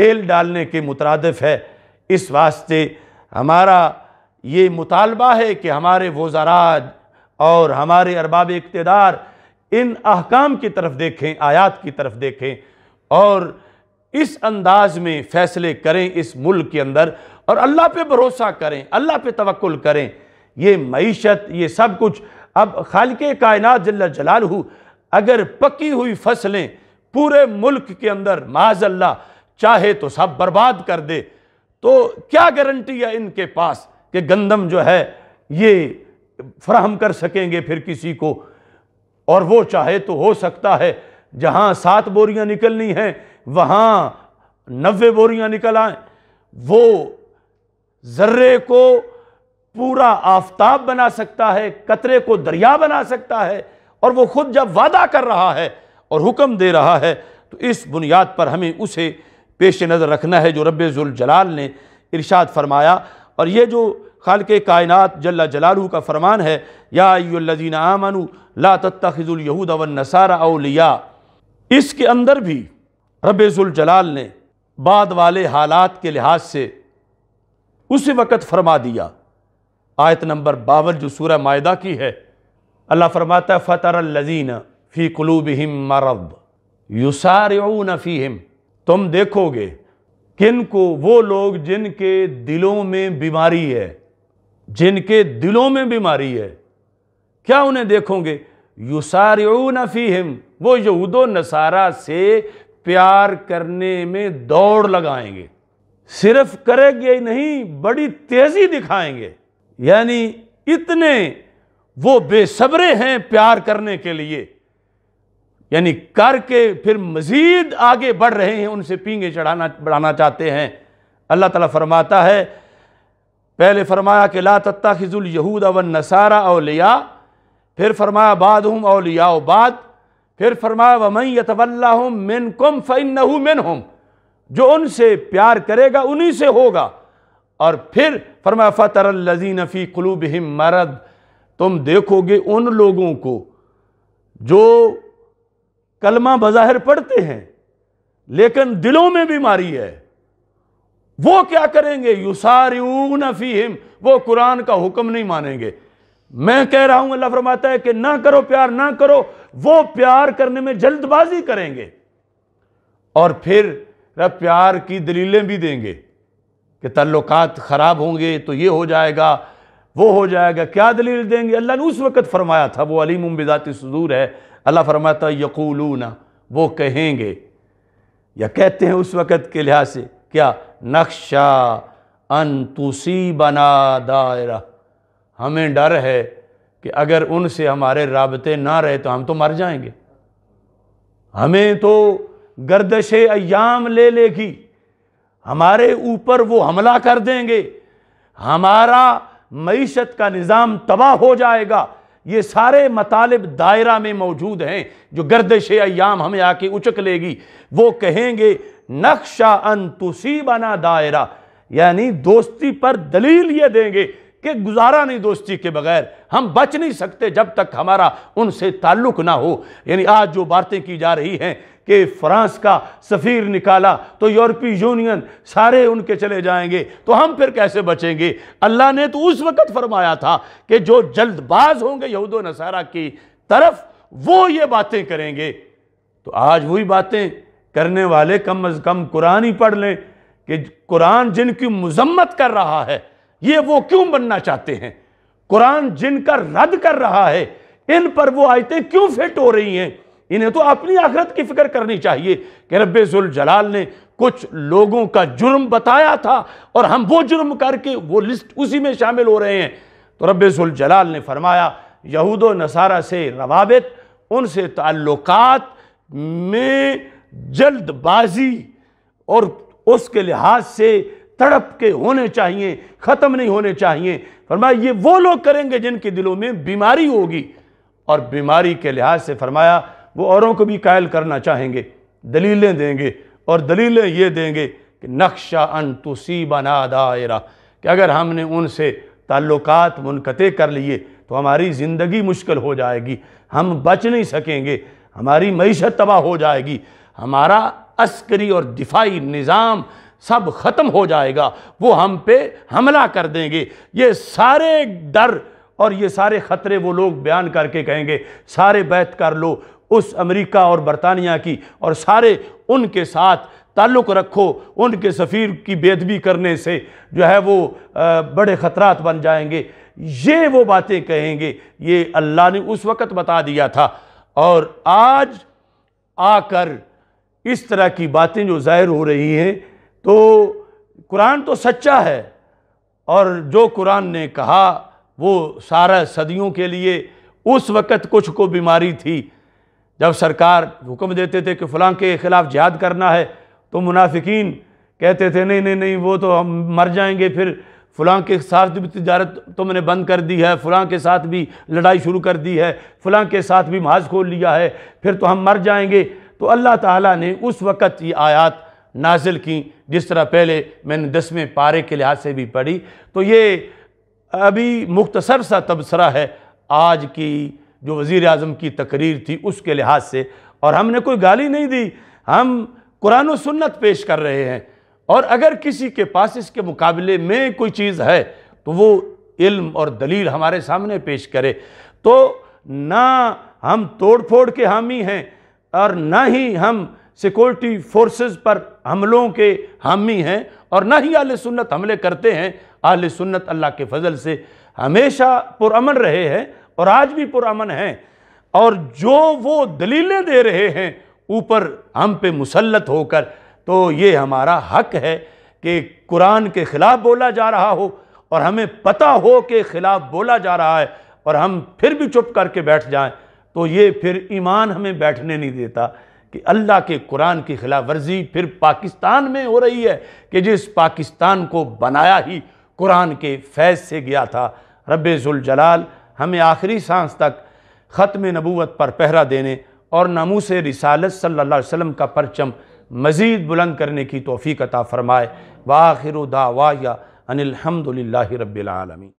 तेल डालने के मुतरदफ है इस वास्ते हमारा ये मुतालबा है कि हमारे वजारात और हमारे अरबाब इकतदार इन अहकाम की तरफ देखें आयात की तरफ देखें और इस अंदाज में फैसले करें इस मुल्क के अंदर और अल्लाह पे भरोसा करें अल्लाह पे तवक्ल करें ये मीशत ये सब कुछ अब खाल के कायनात जल्ला जलाल अगर पकी हुई फसलें पूरे मुल्क के अंदर माजल्ला चाहे तो सब बर्बाद कर दे तो क्या गारंटी है इनके पास कि गंदम जो है ये फ्राहम कर सकेंगे फिर किसी को और वो चाहे तो हो सकता है जहाँ सात बोरियाँ निकलनी हैं वहाँ नबे बोरियाँ निकल आएँ वो ज़र्रे को पूरा आफ्ताब बना सकता है कतरे को दरिया बना सकता है और वो खुद जब वादा कर रहा है और हुक्म दे रहा है तो इस बुनियाद पर हमें उसे पेश नज़र रखना है जो जुल जलाल ने इरशाद फरमाया और ये जो खाल के कायनत जल्ला जलालू का फरमान है यादीन आमनु ला अवन नसारा अलिया इसके अंदर भी रबाल ने बाद वाले हालात के लिहाज से उसी वक़्त फरमा दिया आयत नंबर बावन जो सूर माहा की है अल्लाह फरमाता फ़तर लजीन फ़ी कलूब हिम मरब युसार फ़ी हिम तुम देखोगे किन को वो लोग जिनके दिलों में बीमारी है जिनके दिलों में बीमारी है क्या उन्हें देखोगे नफी फ़ीहिम वो यहूदो नसारा से प्यार करने में दौड़ लगाएंगे सिर्फ करेंगे ही नहीं बड़ी तेज़ी दिखाएंगे यानी इतने वो बेसब्रे हैं प्यार करने के लिए यानी करके फिर मज़ीद आगे बढ़ रहे हैं उनसे पींगे चढ़ाना बढ़ाना चाहते हैं अल्लाह ताला फरमाता है पहले फरमाया कि ला खिजुल यहूद अवन नसारा अलिया फिर फरमाया बाद हम अलिया बाद फिर फरमाया वमई यतवल्ला मिन कुम फिन फ़ैन मिन हम जो उनसे प्यार करेगा उन्हीं से होगा और फिर फरमाया फ़तर लजीन फ़ी कलूब हिम मरद तुम देखोगे उन लोगों को जो कलमा बज़ाहिर पढ़ते हैं लेकिन दिलों में बीमारी है वो क्या करेंगे युसारून वो कुरान का हुक्म नहीं मानेंगे मैं कह रहा हूं अल्लाह फरमाता है कि ना करो प्यार ना करो वो प्यार करने में जल्दबाजी करेंगे और फिर प्यार की दलीलें भी देंगे कि तल्लुकात ख़राब होंगे तो ये हो जाएगा वो हो जाएगा क्या दलील देंगे अल्लाह ने उस वक़्त फरमाया था वो अलीम बिदात सदूर है अल्लाह फरमाता यकूलू ना वो कहेंगे या कहते हैं उस वक़्त के लिहाज से क्या नक्शा अनतुसी बना दायरा हमें डर है कि अगर उनसे हमारे रबते ना रहे तो हम तो मर जाएंगे हमें तो गर्दश अयाम ले लेगी हमारे ऊपर वो हमला कर देंगे हमारा मीशत का निज़ाम तबाह हो जाएगा ये सारे मतालब दायरा में मौजूद हैं जो गर्दश अयाम हमें आके उचक लेगी वो कहेंगे नक्शा अन तुसी बना दायरा यानी दोस्ती पर दलील ये देंगे कि गुजारा नहीं दोस्ती के बगैर हम बच नहीं सकते जब तक हमारा उनसे ताल्लुक ना हो यानी आज जो बातें की जा रही हैं कि फ्रांस का सफ़ीर निकाला तो यूरोपीय यूनियन सारे उनके चले जाएंगे तो हम फिर कैसे बचेंगे अल्लाह ने तो उस वक़्त फरमाया था कि जो जल्दबाज होंगे यहूद नसारा की तरफ वो ये बातें करेंगे तो आज वही बातें करने वाले कम अज कम कुरान ही पढ़ लें कि कुरान जिनकी मजम्मत कर रहा है ये वो क्यों बनना चाहते हैं कुरान जिनका रद्द कर रहा है इन पर वो आयतें क्यों फिट हो रही हैं इन्हें तो अपनी आखिरत की फिक्र करनी चाहिए कि रब्बुल जलाल ने कुछ लोगों का जुर्म बताया था और हम वो जुर्म करके वो लिस्ट उसी में शामिल हो रहे हैं तो रब्बुल जलाल ने फरमाया यहूद नसारा से रवाबित उनसे ताल्लुकात में जल्दबाजी और उसके लिहाज से तड़प के होने चाहिए ख़त्म नहीं होने चाहिए फरमाया ये वो लोग करेंगे जिनके दिलों में बीमारी होगी और बीमारी के लिहाज से फरमाया वो औरों को भी कायल करना चाहेंगे दलीलें देंगे और दलीलें ये देंगे कि नक्शा अन बना दायरा कि अगर हमने उनसे ताल्लुक़ मुनक़े कर लिए तो हमारी ज़िंदगी मुश्किल हो जाएगी हम बच नहीं सकेंगे हमारी मीशत तबाह हो जाएगी हमारा अस्करी और दिफाई निज़ाम सब ख़त्म हो जाएगा वो हम पे हमला कर देंगे ये सारे डर और ये सारे ख़तरे वो लोग बयान करके कहेंगे सारे बैत कर लो उस अमेरिका और बरतानिया की और सारे उनके साथ ताल्लुक़ रखो उनके सफ़ीर की बेदबी करने से जो है वो बड़े ख़तरात बन जाएंगे ये वो बातें कहेंगे ये अल्लाह ने उस वक़्त बता दिया था और आज आकर इस तरह की बातें जो ज़ाहिर हो रही हैं तो कुरान तो सच्चा है और जो कुरान ने कहा वो सारा सदियों के लिए उस वक़्त कुछ को बीमारी थी जब सरकार हुक्म देते थे कि फ़लाँ के ख़िलाफ़ जिहाद करना है तो मुनाफिकीन कहते थे नहीं नहीं नहीं वो तो हम मर जाएंगे फिर फ़लाँ के साथ भी तजारत तुमने बंद कर दी है फ़लाँ के साथ भी लड़ाई शुरू कर दी है फलां के साथ भी महाज खोल लिया है फिर तो हम मर जाएंगे तो अल्लाह ताला ने उस वक़्त ये आयात नाजिल की जिस तरह पहले मैंने दसवें पारे के लिहाज से भी पढ़ी तो ये अभी मुख्तसर सा तबसरा है आज की जो वज़ी अजम की तकरीर थी उसके लिहाज से और हमने कोई गाली नहीं दी हम कुरान सुन्नत पेश कर रहे हैं और अगर किसी के पास इसके मुकाबले में कोई चीज़ है तो वो इल्म और दलील हमारे सामने पेश करे तो ना हम तोड़ फोड़ के हामी हैं और ना ही हम सिक्योरिटी फोर्सेस पर हमलों के हामी हैं और ना ही आल सुन्नत हमले करते हैं आल सुन्नत अल्लाह के फजल से हमेशा पुरमन रहे हैं और आज भी पुरमन हैं और जो वो दलीलें दे रहे हैं ऊपर हम पे मुसलत होकर तो ये हमारा हक है कि कुरान के ख़िलाफ़ बोला जा रहा हो और हमें पता हो के ख़िलाफ़ बोला जा रहा है और हम फिर भी चुप करके बैठ जाएं तो ये फिर ईमान हमें बैठने नहीं देता कि अल्लाह के कुरान की खिलाफ वर्जी फिर पाकिस्तान में हो रही है कि जिस पाकिस्तान को बनाया ही कुरान के फैज़ से गया था रबाल हमें आखिरी सांस तक ख़त्म नबूत पर पहरा देने और नमूस रिसालत सल्ला वसम का परचम मज़ीद बुलंद करने की तोफ़ी कता फ़रमाए वाखिर दावाया अनिलहमदिल्ला रबालमी